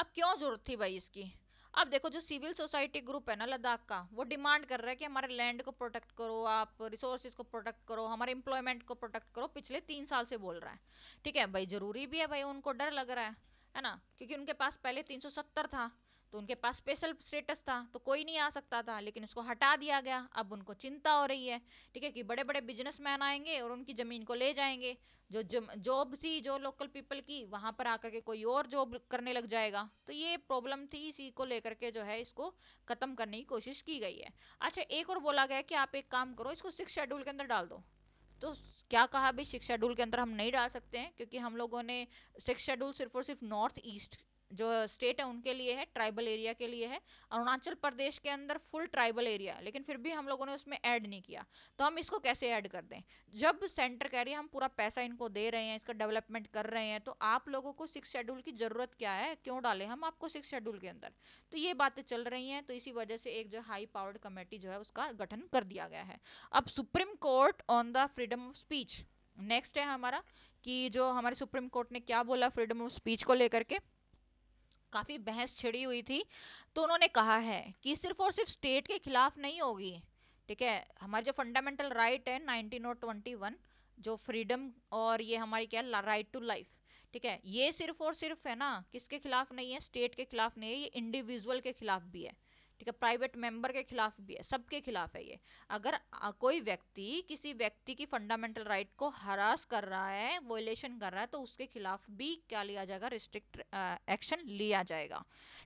अब क्यों जरूरत थी भाई इसकी अब देखो जो सिविल सोसाइटी ग्रुप है ना लद्दाख का वो डिमांड कर रहा है कि हमारे लैंड को प्रोटेक्ट करो आप रिसोर्सेज को प्रोटेक्ट करो हमारे एम्प्लॉयमेंट को प्रोटेक्ट करो पिछले तीन साल से बोल रहा है ठीक है भाई ज़रूरी भी है भाई उनको डर लग रहा है है ना क्योंकि उनके पास पहले 370 था तो उनके पास स्पेशल स्टेटस था तो कोई नहीं आ सकता था लेकिन उसको हटा दिया गया अब उनको चिंता हो रही है ठीक है कि बड़े बड़े बिजनेसमैन आएंगे और उनकी ज़मीन को ले जाएंगे जो जॉब थी जो लोकल पीपल की वहाँ पर आकर के कोई और जॉब करने लग जाएगा तो ये प्रॉब्लम थी इसी को लेकर के जो है इसको ख़त्म करने की कोशिश की गई है अच्छा एक और बोला गया कि आप एक काम करो इसको सिक्स शेड्यूल के अंदर डाल दो तो क्या कहा भाई सिक्स शेड्यूल के अंदर हम नहीं डाल सकते हैं क्योंकि हम लोगों ने सिक्स शेड्यूल सिर्फ और सिर्फ नॉर्थ ईस्ट जो स्टेट है उनके लिए है ट्राइबल एरिया के लिए है अरुणाचल प्रदेश के अंदर फुल ट्राइबल एरिया है लेकिन फिर भी हम लोगों ने उसमें ऐड नहीं किया तो हम इसको कैसे ऐड कर दें जब सेंटर कह रही है हम पूरा पैसा इनको दे रहे हैं इसका डेवलपमेंट कर रहे हैं तो आप लोगों को सिक्स शेड्यूल की ज़रूरत क्या है क्यों डालें हम आपको सिक्स शेड्यूल के अंदर तो ये बातें चल रही हैं तो इसी वजह से एक जो हाई पावर्ड कमेटी जो है उसका गठन कर दिया गया है अब supreme court on the freedom of speech next है हमारा कि जो हमारे सुप्रीम कोर्ट ने क्या बोला फ्रीडम ऑफ स्पीच को लेकर के काफ़ी बहस छिड़ी हुई थी तो उन्होंने कहा है कि सिर्फ और सिर्फ स्टेट के खिलाफ नहीं होगी ठीक है हमारे जो फंडामेंटल राइट है नाइनटीन और ट्वेंटी वन जो फ्रीडम और ये हमारी क्या राइट टू लाइफ ठीक है ये सिर्फ और सिर्फ है ना किसके खिलाफ नहीं है स्टेट के खिलाफ नहीं है ये इंडिविजुअल के खिलाफ भी है ठीक है प्राइवेट मेंबर के खिलाफ भी है सबके खिलाफ है ये अगर कोई व्यक्ति किसी व्यक्ति की फंडामेंटल राइट को हरास कर रहा है वोलेशन कर रहा है तो उसके खिलाफ भी क्या लिया जाएगा रिस्ट्रिक्ट एक्शन लिया जाएगा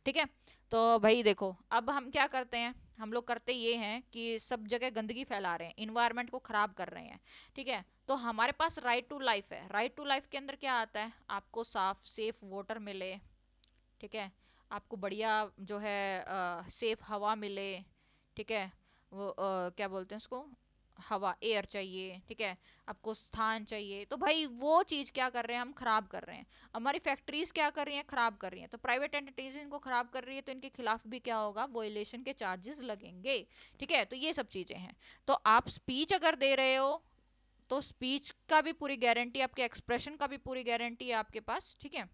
ठीक है तो भाई देखो अब हम क्या करते हैं हम लोग करते ये हैं कि सब जगह गंदगी फैला रहे हैं इन्वायरमेंट को ख़राब कर रहे हैं ठीक है तो हमारे पास राइट टू लाइफ है राइट टू लाइफ के अंदर क्या आता है आपको साफ सेफ वाटर मिले ठीक है आपको बढ़िया जो है सेफ़ हवा मिले ठीक है वो आ, क्या बोलते हैं उसको हवा एयर चाहिए ठीक है आपको स्थान चाहिए तो भाई वो चीज़ क्या कर रहे हैं हम ख़राब कर रहे हैं हमारी फैक्ट्रीज़ क्या कर रही हैं ख़राब कर रही हैं तो प्राइवेट एंटिटीज़ इनको ख़राब कर रही है तो इनके खिलाफ भी क्या होगा वोलेशन के चार्जेस लगेंगे ठीक है तो ये सब चीज़ें हैं तो आप स्पीच अगर दे रहे हो तो स्पीच का भी पूरी गारंटी आपके एक्सप्रेशन का भी पूरी गारंटी है आपके पास ठीक है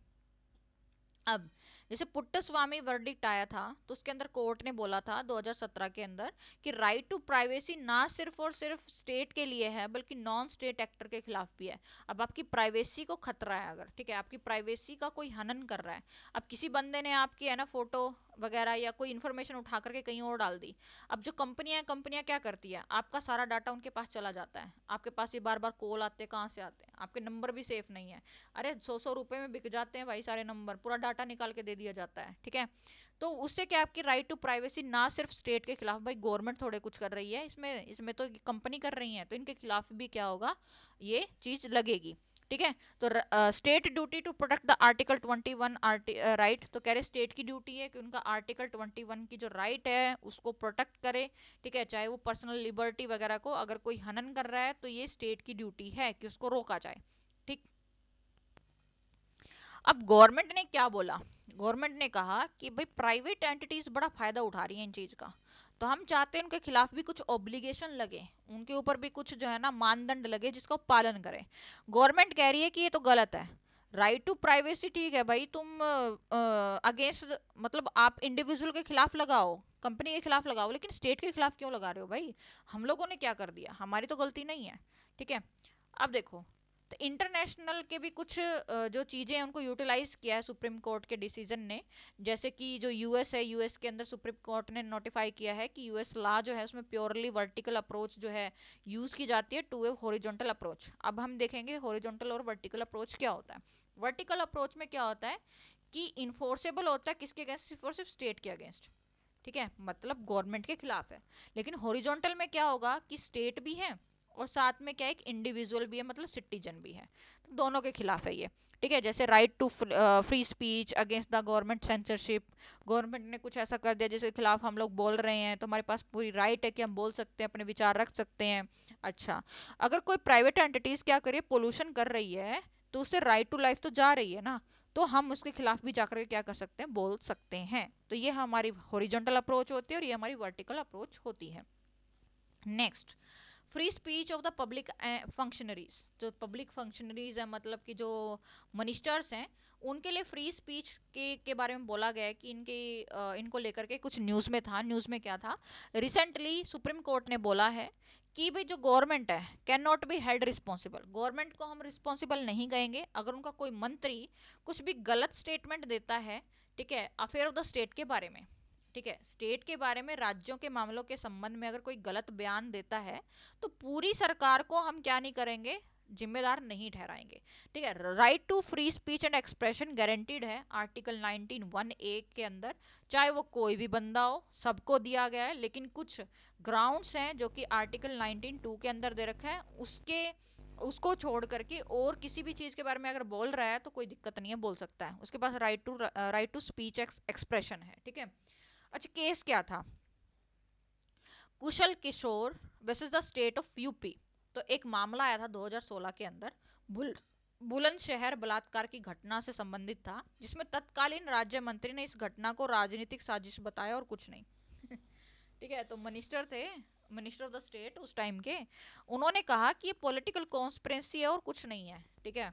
अब जैसे पुट्टस्वामी वर्डिक्ट आया था तो उसके अंदर कोर्ट ने बोला था 2017 के अंदर कि राइट टू प्राइवेसी ना सिर्फ और सिर्फ स्टेट के लिए है बल्कि नॉन स्टेट एक्टर के खिलाफ भी है अब आपकी प्राइवेसी को खतरा है अगर ठीक है आपकी प्राइवेसी का कोई हनन कर रहा है अब किसी बंदे ने आपकी है ना फोटो वगैरह या कोई इन्फॉर्मेशन उठा करके कहीं और डाल दी अब जो कंपनियां कंपनियां क्या करती है आपका सारा डाटा उनके पास चला जाता है आपके पास ये बार बार कॉल आते हैं कहाँ से आते हैं आपके नंबर भी सेफ नहीं है अरे सौ सौ रुपये में बिक जाते हैं भाई सारे नंबर पूरा डाटा डाटा निकाल के दे दिया जाता है ठीक है तो उससे क्या आपकी राइट टू प्राइवेसी ना सिर्फ स्टेट के खिलाफ भाई गवर्नमेंट थोड़े कुछ कर रही है इसमें इसमें तो कंपनी कर रही है तो इनके खिलाफ भी क्या होगा ये चीज़ लगेगी ठीक है तो state duty to protect the article 21 one right तो कह रहे स्टेट की ड्यूटी है कि उनका आर्टिकल 21 की जो राइट right है उसको प्रोटेक्ट करे ठीक है चाहे वो पर्सनल लिबर्टी वगैरह को अगर कोई हनन कर रहा है तो ये स्टेट की ड्यूटी है कि उसको रोका जाए अब गवर्नमेंट ने क्या बोला गवर्नमेंट ने कहा कि भाई प्राइवेट एंटिटीज़ बड़ा फ़ायदा उठा रही हैं इन चीज़ का तो हम चाहते हैं उनके खिलाफ भी कुछ ऑब्लिगेशन लगे उनके ऊपर भी कुछ जो है ना मानदंड लगे जिसका पालन करें गवर्नमेंट कह रही है कि ये तो गलत है राइट टू प्राइवेसी ठीक है भाई तुम अगेंस्ट मतलब आप इंडिविजुअल के खिलाफ लगाओ कंपनी के खिलाफ लगाओ लेकिन स्टेट के खिलाफ क्यों लगा रहे हो भाई हम लोगों ने क्या कर दिया हमारी तो गलती नहीं है ठीक है अब देखो तो इंटरनेशनल के भी कुछ जो चीज़ें हैं उनको यूटिलाइज़ किया है सुप्रीम कोर्ट के डिसीजन ने जैसे कि जो यूएस है यूएस के अंदर सुप्रीम कोर्ट ने नोटिफाई किया है कि यूएस लॉ जो है उसमें प्योरली वर्टिकल अप्रोच जो है यूज़ की जाती है टू ए हॉरिजॉन्टल अप्रोच अब हम देखेंगे हॉरिजॉन्टल और वर्टिकल अप्रोच क्या होता है वर्टिकल अप्रोच में क्या होता है कि इन्फोर्सेबल होता है किसके अगेंस्ट सिर्फ और सिर्फ स्टेट के अगेंस्ट ठीक है मतलब गवर्नमेंट के खिलाफ है लेकिन हॉरिजॉन्टल में क्या होगा कि स्टेट भी है और साथ में क्या है एक इंडिविजुअल भी है मतलब सिटीजन भी है तो दोनों के खिलाफ है ये ठीक है जैसे right to free speech against the government censorship government ने कुछ ऐसा कर दिया जिसके खिलाफ हम लोग बोल रहे हैं तो हमारे पास पूरी राइट है कि हम बोल सकते हैं अपने विचार रख सकते हैं अच्छा अगर कोई प्राइवेट एंटिटीज़ क्या करिए पोल्यूशन कर रही है तो उससे राइट टू लाइफ तो जा रही है ना तो हम उसके खिलाफ भी जाकर के क्या कर सकते हैं बोल सकते हैं तो ये हमारी होरिजेंटल अप्रोच होती है और ये हमारी वर्टिकल अप्रोच होती है next free speech of the public functionaries जो पब्लिक फंक्शनरीज है मतलब कि जो मिनिस्टर्स हैं उनके लिए फ्री स्पीच के के बारे में बोला गया है कि इनकी इनको लेकर के कुछ न्यूज़ में था न्यूज़ में क्या था रिसेंटली सुप्रीम कोर्ट ने बोला है कि भाई जो गवर्नमेंट है can not be held responsible government को हम रिस्पॉन्सिबल नहीं कहेंगे अगर उनका कोई मंत्री कुछ भी गलत स्टेटमेंट देता है ठीक है अफेयर ऑफ द स्टेट के बारे में ठीक है स्टेट के बारे में राज्यों के मामलों के संबंध में अगर कोई गलत बयान देता है तो पूरी सरकार को हम क्या नहीं करेंगे जिम्मेदार नहीं ठहराएंगे ठीक है right to free speech and expression guaranteed है आर्टिकल 19 वन ए के अंदर चाहे वो कोई भी बंदा हो सबको दिया गया है लेकिन कुछ ग्राउंड्स हैं जो कि आर्टिकल 19 टू के अंदर दे रखा है उसके उसको छोड़ करके और किसी भी चीज़ के बारे में अगर बोल रहा है तो कोई दिक्कत नहीं है बोल सकता है उसके पास right to right to speech expression है ठीक है अच्छा केस क्या था Kaushal Kishore this is the state of UP तो एक मामला आया था 2016 के अंदर बुल बुलंदशहर बलात्कार की घटना से संबंधित था जिसमें तत्कालीन राज्य मंत्री ने इस घटना को राजनीतिक साजिश बताया और कुछ नहीं ठीक है तो मिनिस्टर थे मिनिस्टर ऑफ द स्टेट उस टाइम के उन्होंने कहा कि ये पॉलिटिकल कॉन्स्परेंसी है और कुछ नहीं है ठीक है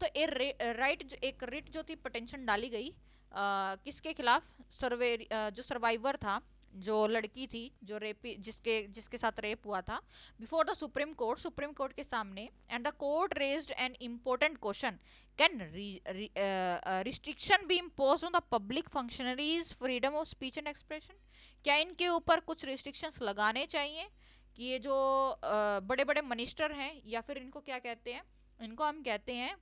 तो ए राइट एक रिट जो थी पटेंशन डाली गई किसके खिलाफ सर्वे जो सर्वाइवर था जो लड़की थी जो रेपी जिसके जिसके साथ रेप हुआ था before the supreme court supreme court के सामने and the court raised an important question can restriction be impose on the public functionaries freedom of speech and expression क्या इनके ऊपर कुछ रिस्ट्रिक्शंस लगाने चाहिए कि ये जो बड़े बड़े मिनिस्टर हैं या फिर इनको क्या कहते हैं इनको हम कहते हैं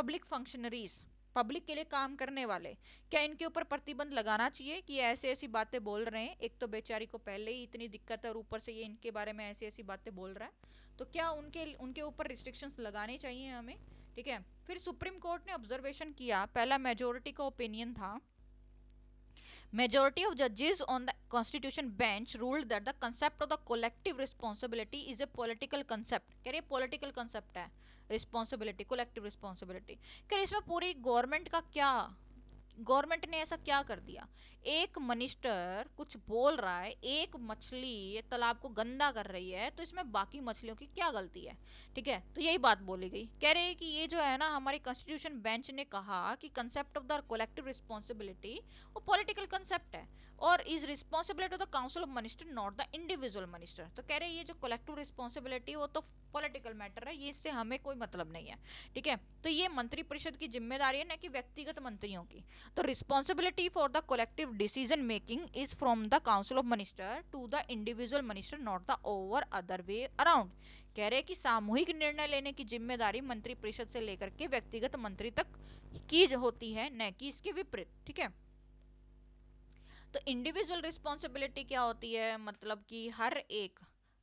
पब्लिक फंक्शनरीज़ पब्लिक के लिए काम करने वाले क्या इनके ऊपर प्रतिबंध लगाना चाहिए कि ऐसे ऐसी बातें बोल रहे हैं एक तो बेचारी को पहले ही इतनी दिक्कत है और ऊपर से ये इनके बारे में ऐसी ऐसी बातें बोल रहा है तो क्या उनके उनके ऊपर रिस्ट्रिक्शंस लगाने चाहिए हमें ठीक है फिर सुप्रीम कोर्ट ने ऑब्जर्वेशन किया पहला मेजोरिटी का ओपिनियन था Majority of judges on the constitution bench ruled that the concept of the collective responsibility is a political concept कह रही पॉलिटिकल कंसेप्ट है रिस्पॉन्सिबिलिटी कोलेक्टिव रिस्पॉन्सिबिलिटी कह रही इसमें पूरी गवर्नमेंट का क्या गवर्नमेंट ने ऐसा क्या कर दिया एक मनिस्टर कुछ बोल रहा है एक मछली तालाब को गंदा कर रही है तो इसमें बाकी मछलियों की क्या गलती है ठीक है तो यही बात बोली गई कह रहे हैं कि ये जो है ना हमारी कॉन्स्टिट्यूशन बेंच ने कहा कि concept of the collective responsibility वो पॉलिटिकल कंसेप्ट है और is responsibility of the council of minister not the individual minister तो कह रहे हैं ये जो कलेक्टिव रिस्पॉन्सिबिलिटी वो तो पॉलिटिकल मैटर है ये इससे हमें कोई मतलब नहीं है ठीक है तो ये मंत्री परिषद की जिम्मेदारी है ना कि व्यक्तिगत मंत्रियों की तो responsibility for the collective decision making is from the council of minister to the individual minister not the over other way around कह रहे हैं कि सामूहिक निर्णय लेने की जिम्मेदारी मंत्री परिषद से लेकर के व्यक्तिगत मंत्री तक की होती है न कि इसके विपरीत ठीक है तो इंडिविजुअल रिस्पॉन्सिबिलिटी क्या होती है मतलब कि हर एक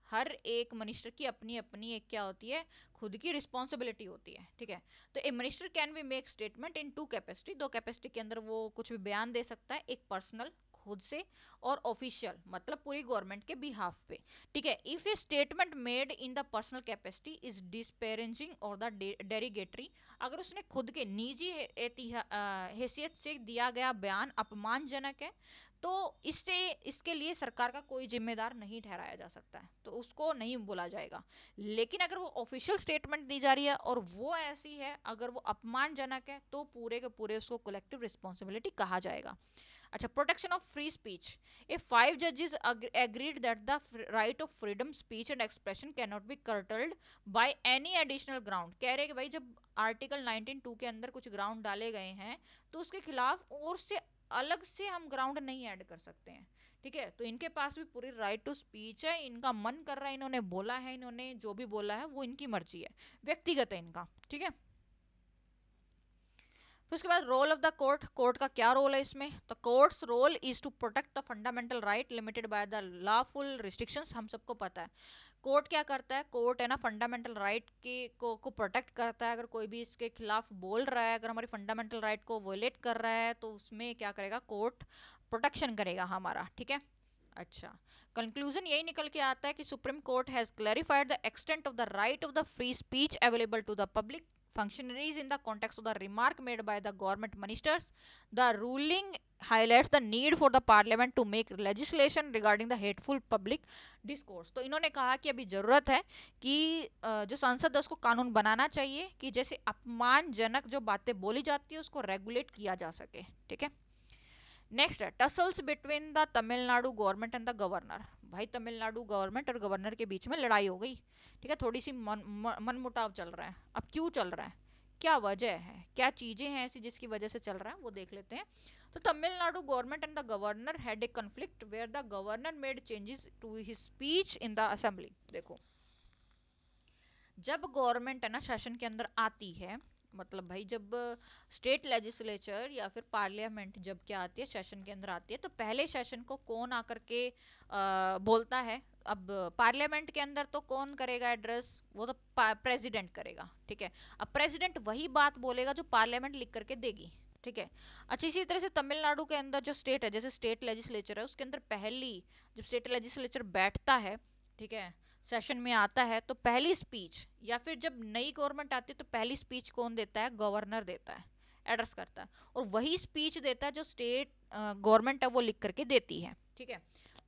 हर एक मिनिस्टर की अपनी अपनी एक क्या होती है खुद की रिस्पॉन्सिबिलिटी होती है ठीक है तो a minister can be make statement in two capacity दो कैपेसिटी के अंदर वो कुछ भी बयान दे सकता है एक पर्सनल खुद से और ऑफिशियल मतलब पूरी गवर्नमेंट के बिहाफ पे ठीक है if a statement made in the personal capacity is disparaging और द डेरीगेटरी अगर उसने खुद के निजी हैसियत से दिया गया बयान अपमानजनक है तो इससे इसके लिए सरकार का कोई जिम्मेदार नहीं ठहराया जा सकता है तो उसको नहीं बोला जाएगा लेकिन अगर वो ऑफिशियल स्टेटमेंट दी जा रही है और वो ऐसी है अगर वो अपमानजनक है तो पूरे के पूरे उसको कलेक्टिव रिस्पॉन्सिबिलिटी कहा जाएगा अच्छा protection of free speech a five जजेस agreed that the right of freedom speech and expression can not be curtailed by any additional ground कह रहे कि भाई जब आर्टिकल 192 के अंदर कुछ ग्राउंड डाले गए हैं तो उसके खिलाफ और से अलग से हम ग्राउंड नहीं ऐड कर सकते हैं ठीक है तो इनके पास भी पूरी राइट टू स्पीच है इनका मन कर रहा है इन्होंने बोला है इन्होंने जो भी बोला है वो इनकी मर्जी है व्यक्तिगत है इनका ठीक है फिर उसके बाद role of the court court का क्या रोल है इसमें तो court's role is to protect the fundamental right limited by the lawful restrictions हम सबको पता है कोर्ट क्या करता है कोर्ट है ना फंडामेंटल राइट की को को प्रोटेक्ट करता है अगर कोई भी इसके खिलाफ बोल रहा है अगर हमारी फंडामेंटल राइट को वोलेट कर रहा है तो उसमें क्या करेगा कोर्ट प्रोटेक्शन करेगा हमारा ठीक है अच्छा कंक्लूजन यही निकल के आता है कि Supreme Court has clarified the extent of the right of the free speech available to the public functionaries in the context of the remark made by the government ministers. The ruling highlights the need for the parliament to make legislation regarding the hateful public discourse तो इन्होंने कहा कि अभी ज़रूरत है कि जो संसद है उसको कानून बनाना चाहिए कि जैसे अपमानजनक जो बातें बोली जाती है उसको रेगुलेट किया जा सके ठीक है नेक्स्ट है tussles between the Tamil Nadu government and the governor भाई तमिलनाडु गवर्नमेंट और गवर्नर के बीच में लड़ाई हो गई ठीक है थोड़ी सी मन मनमुटाव चल रहा है अब क्यों चल रहा है क्या वजह है क्या चीज़ें हैं ऐसी जिसकी वजह से चल रहा है वो देख लेते हैं तो Tamil Nadu government and the governor had a conflict where the governor made changes to his speech in the assembly देखो जब गवर्नमेंट है ना शासन के अंदर आती है मतलब भाई जब स्टेट लेजिस्लेचर या फिर पार्लियामेंट जब क्या आती है सेशन के अंदर आती है तो पहले सेशन को कौन आकर के बोलता है अब पार्लियामेंट के अंदर तो कौन करेगा एड्रेस वो तो प्रेसिडेंट करेगा ठीक है अब प्रेसिडेंट वही बात बोलेगा जो पार्लियामेंट लिख करके देगी ठीक है अच्छा इसी तरह से तमिलनाडु के अंदर जो स्टेट है जैसे स्टेट लेजिस्लेचर है उसके अंदर पहली जब स्टेट लेजिस्लेचर बैठता है ठीक है सेशन में आता है तो पहली स्पीच या फिर जब नई गवर्नमेंट आती है तो पहली स्पीच कौन देता है गवर्नर देता है एड्रेस करता है और वही स्पीच देता है जो स्टेट गवर्नमेंट है वो लिख करके देती है ठीक है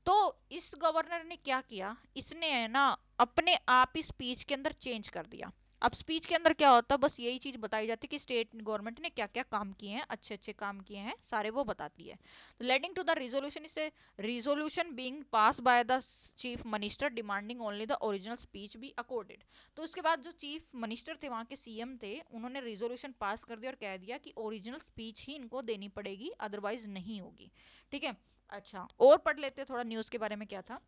तो इस गवर्नर ने क्या किया इसने है ना अपने आप ही स्पीच के अंदर चेंज कर दिया अब स्पीच के अंदर क्या होता है बस यही चीज़ बताई जाती है कि स्टेट गवर्नमेंट ने क्या क्या काम किए हैं अच्छे अच्छे काम किए हैं सारे वो बताती है leading to the resolution is resolution being pass by the chief minister demanding only the original speech be accorded तो उसके बाद जो चीफ मिनिस्टर थे वहाँ के सीएम थे उन्होंने रिजोल्यूशन पास कर दिया और कह दिया कि ओरिजिनल स्पीच ही इनको देनी पड़ेगी अदरवाइज नहीं होगी ठीक है अच्छा और पढ़ लेते थोड़ा न्यूज़ के बारे में क्या था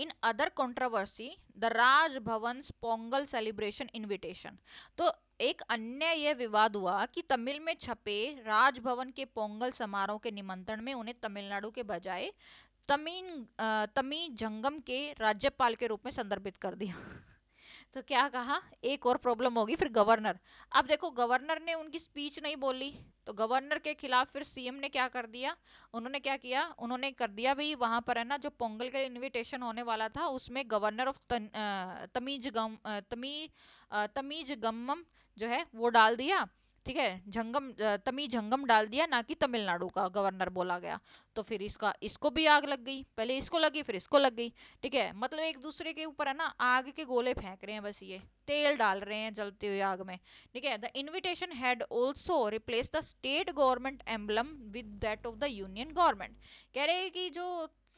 in other controversy the Raj Pongal celebration invitation तो एक अन्य यह विवाद हुआ कि तमिल में छपे राजभवन के पोंगल समारोह के निमंत्रण में उन्हें तमिलनाडु के बजाय तमीन तमी जंगम के राज्यपाल के रूप में संदर्भित कर दिया तो क्या कहा एक और प्रॉब्लम होगी फिर गवर्नर अब देखो गवर्नर ने उनकी स्पीच नहीं बोली तो गवर्नर के खिलाफ फिर सीएम ने क्या कर दिया उन्होंने क्या किया उन्होंने कर दिया भाई वहां पर है ना जो पोंगल का इनविटेशन होने वाला था उसमें गवर्नर ऑफ तमीज गम तमी तमीज गम्मम जो है वो डाल दिया ठीक है जंगम तमी जंगम डाल दिया ना कि तमिलनाडु का गवर्नर बोला गया तो फिर इसका इसको भी आग लग गई पहले इसको लगी फिर इसको लग गई ठीक है मतलब एक दूसरे के ऊपर है ना आग के गोले फेंक रहे हैं बस ये तेल डाल रहे हैं जलती हुई आग में ठीक है the invitation had also replace the state government emblem with that of the union government कह रहे हैं कि जो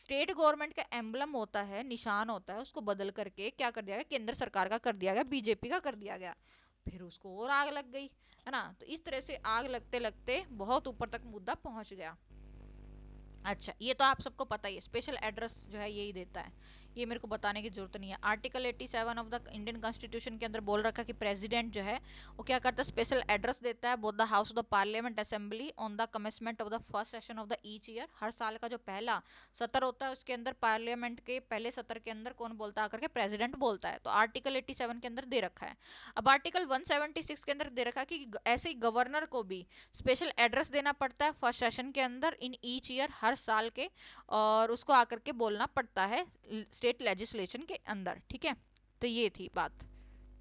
स्टेट गवर्नमेंट का एम्बलम होता है निशान होता है उसको बदल करके क्या कर दिया गया केंद्र सरकार का कर दिया गया बीजेपी का कर दिया गया फिर उसको और आग लग गई है ना तो इस तरह से आग लगते लगते बहुत ऊपर तक मुद्दा पहुंच गया अच्छा ये तो आप सबको पता ही है स्पेशल एड्रेस जो है यही देता है ये मेरे को बताने की ज़रूरत नहीं है article 87 of the Indian constitution के अंदर बोल रखा कि प्रेसिडेंट जो है वो क्या करता है स्पेशल एड्रेस देता है both the house of the parliament assembly on the commencement of the first session of the each year हर साल का जो पहला सत्र होता है उसके अंदर पार्लियामेंट के पहले सत्र के अंदर कौन बोलता है आकर के प्रेजिडेंट बोलता है तो आर्टिकल एट्टी के अंदर दे रखा है अब आर्टिकल वन के अंदर दे रखा है कि ऐसे ही गवर्नर को भी स्पेशल एड्रेस देना पड़ता है फर्स्ट सेशन के अंदर इन ईच ईयर हर साल के और उसको आकर के बोलना पड़ता है स्टेट लेजिस्लेशन के अंदर ठीक है तो ये थी बात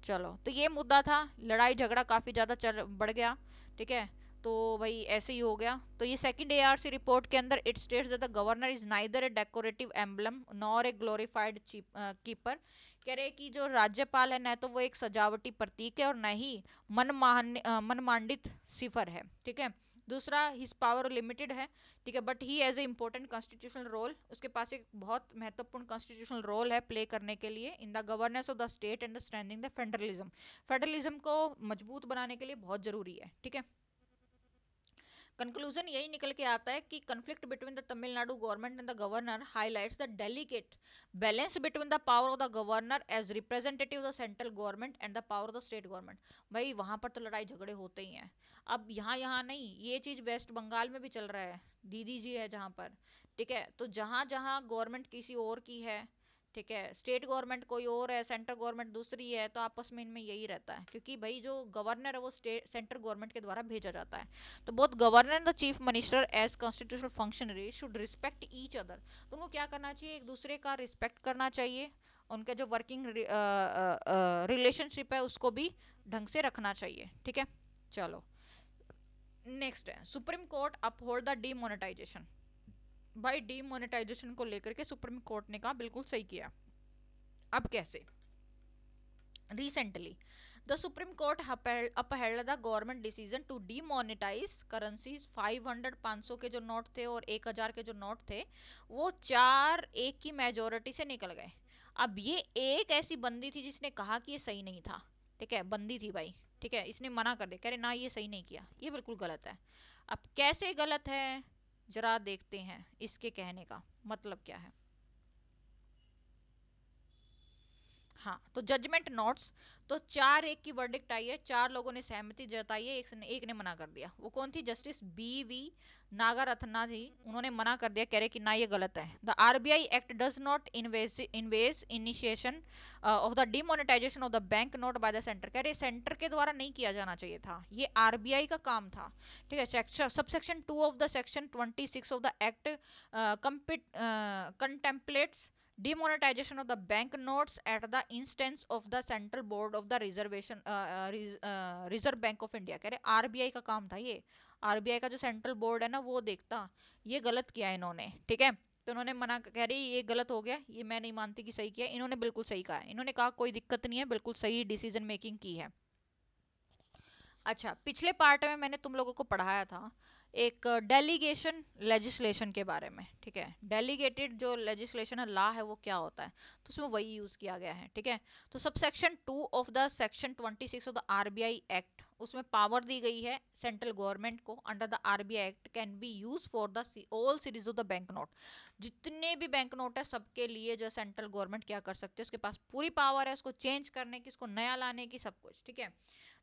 चलो तो ये मुद्दा था लड़ाई झगड़ा काफ़ी ज़्यादा चल बढ़ गया ठीक है तो भाई ऐसे ही हो गया तो ये सेकंड एआरसी रिपोर्ट के अंदर it states that the governor is neither a decorative emblem nor a glorified keeper कह रहे कि जो राज्यपाल है ना तो वो एक सजावटी प्रतीक है और न ही मनमान मनमांडित सिफर है ठीक है दूसरा हिज पावर लिमिटेड है ठीक है but he has a important constitutional role उसके पास एक बहुत महत्वपूर्ण कॉन्स्टिट्यूशनल रोल है प्ले करने के लिए in the governance of the state and strengthening the federalism federalism को मजबूत बनाने के लिए बहुत ज़रूरी है ठीक है कंक्लूजन यही निकल के आता है कि conflict between the Tamil Nadu government and the governor highlights the delicate balance between the power of the governor as representative the central government and the power of the state government भाई वहाँ पर तो लड़ाई झगड़े होते ही हैं अब यहाँ यहाँ नहीं ये चीज़ वेस्ट बंगाल में भी चल रहा है दीदी जी है जहाँ पर ठीक है तो जहाँ जहाँ गवर्नमेंट किसी और की है ठीक है स्टेट गवर्नमेंट कोई और है सेंट्रल गवर्नमेंट दूसरी है तो आपस में इनमें यही रहता है क्योंकि भाई जो गवर्नर है वो स्टेट सेंट्रल गवर्नमेंट के द्वारा भेजा जाता है तो both governor and the chief minister as constitutional functionary should respect each other तो उनको क्या करना चाहिए एक दूसरे का रिस्पेक्ट करना चाहिए उनका जो वर्किंग रिलेशनशिप है उसको भी ढंग से रखना चाहिए ठीक है चलो नेक्स्ट है Supreme Court uphold the demonetisation भाई डीमोनेटाइजेशन को लेकर के सुप्रीम कोर्ट ने कहा बिल्कुल सही किया अब कैसे recently the supreme Court upheld the government decision to demonetise currency 500 500 के जो नोट थे और 1000 के जो नोट थे वो चार एक की मेजोरिटी से निकल गए अब ये एक ऐसी बंदी थी जिसने कहा कि ये सही नहीं था ठीक है बंदी थी भाई ठीक है इसने मना कर दिया कह रहे ना ये सही नहीं किया ये बिल्कुल गलत है अब कैसे गलत है जरा देखते हैं इसके कहने का मतलब क्या है हाँ तो जजमेंट नोट्स तो चार एक की वर्डिक्ट आई है चार लोगों ने सहमति जताई है एक ने एक ने मना कर दिया वो कौन थी जस्टिस बी वी नागारत्ना थी उन्होंने मना कर दिया कह रहे कि ना ये गलत है the RBI act does not envisage initiation of the demonetisation of the bank note by the centre कह रहे सेंटर के द्वारा नहीं किया जाना चाहिए था ये आरबीआई का काम था ठीक है sub section two of the section twenty six of the act contemplates uh, uh of the bank banknotes at the instance of the central board of the reservation reserve bank of India कह रहे RBI का काम था ये RBI का जो central board है ना वो देखता ये गलत किया इन्होंने ठीक है तो इन्होंने मना कह रही ये गलत हो गया ये मैं नहीं मानती कि सही किया इन्होंने बिल्कुल सही कहा इन्होंने कहा कोई दिक्कत नहीं है बिल्कुल सही डिसीजन मेकिंग की है अच्छा पिछले पार्ट में मैंने तुम लोगों को पढ़ाया था एक डेलीगेशन लेजिस्लेशन के बारे में ठीक है डेलीगेटेड जो लेजिस्लेशन है ला है वो क्या होता है तो उसमें वही यूज़ किया गया है ठीक है तो sub section two of the section twenty six of the RBI act उसमें पावर दी गई है सेंट्रल गवर्नमेंट को under the RBI act can be use for the all series of the bank note जितने भी बैंक नोट है सबके लिए जो सेंट्रल गवर्नमेंट क्या कर सकते हैं उसके पास पूरी पावर है उसको चेंज करने की उसको नया लाने की सब कुछ ठीक है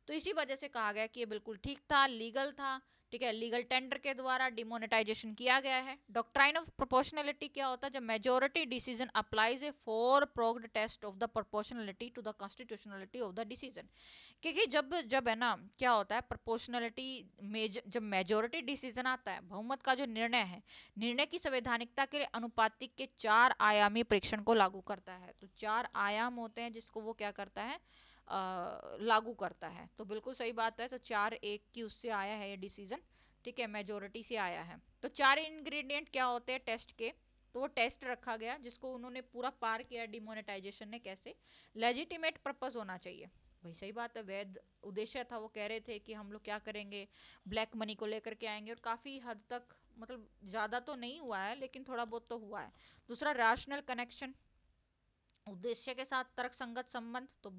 तो इसी वजह से कहा गया कि ये बिल्कुल ठीक था लीगल था ठीक है लीगल टेंडर के द्वारा डिमोनेटाइजेशन किया गया है डॉक्ट्राइन ऑफ प्रोपोर्शनलिटी क्या होता है जब majority decision applies a four pronged test of the proportionality to the constitutionality of the decision क्योंकि जब जब है ना क्या होता है प्रोपोर्शनलिटी जब मेजोरिटी डिसीजन आता है बहुमत का जो निर्णय है निर्णय की संवैधानिकता के लिए अनुपातिक के चार आयामी परीक्षण को लागू करता है तो चार आयाम होते हैं जिसको वो क्या करता है लागू करता है तो बिल्कुल सही बात है तो चार एक की उससे आया है ये डिसीजन ठीक है मेजोरिटी से आया है तो चार इंग्रेडिएंट क्या होते हैं टेस्ट के तो वो टेस्ट रखा गया जिसको उन्होंने पूरा पार किया डिमोनेटाइजेशन ने कैसे लेजिटिमेट पर्पज होना चाहिए भाई सही बात है वैध उद्देश्य था वो कह रहे थे कि हम लोग क्या करेंगे ब्लैक मनी को लेकर के आएंगे और काफ़ी हद तक मतलब ज़्यादा तो नहीं हुआ है लेकिन थोड़ा बहुत तो हुआ है दूसरा रैशनल कनेक्शन उद्देश्य के साथ तर्क संगत संबंध तो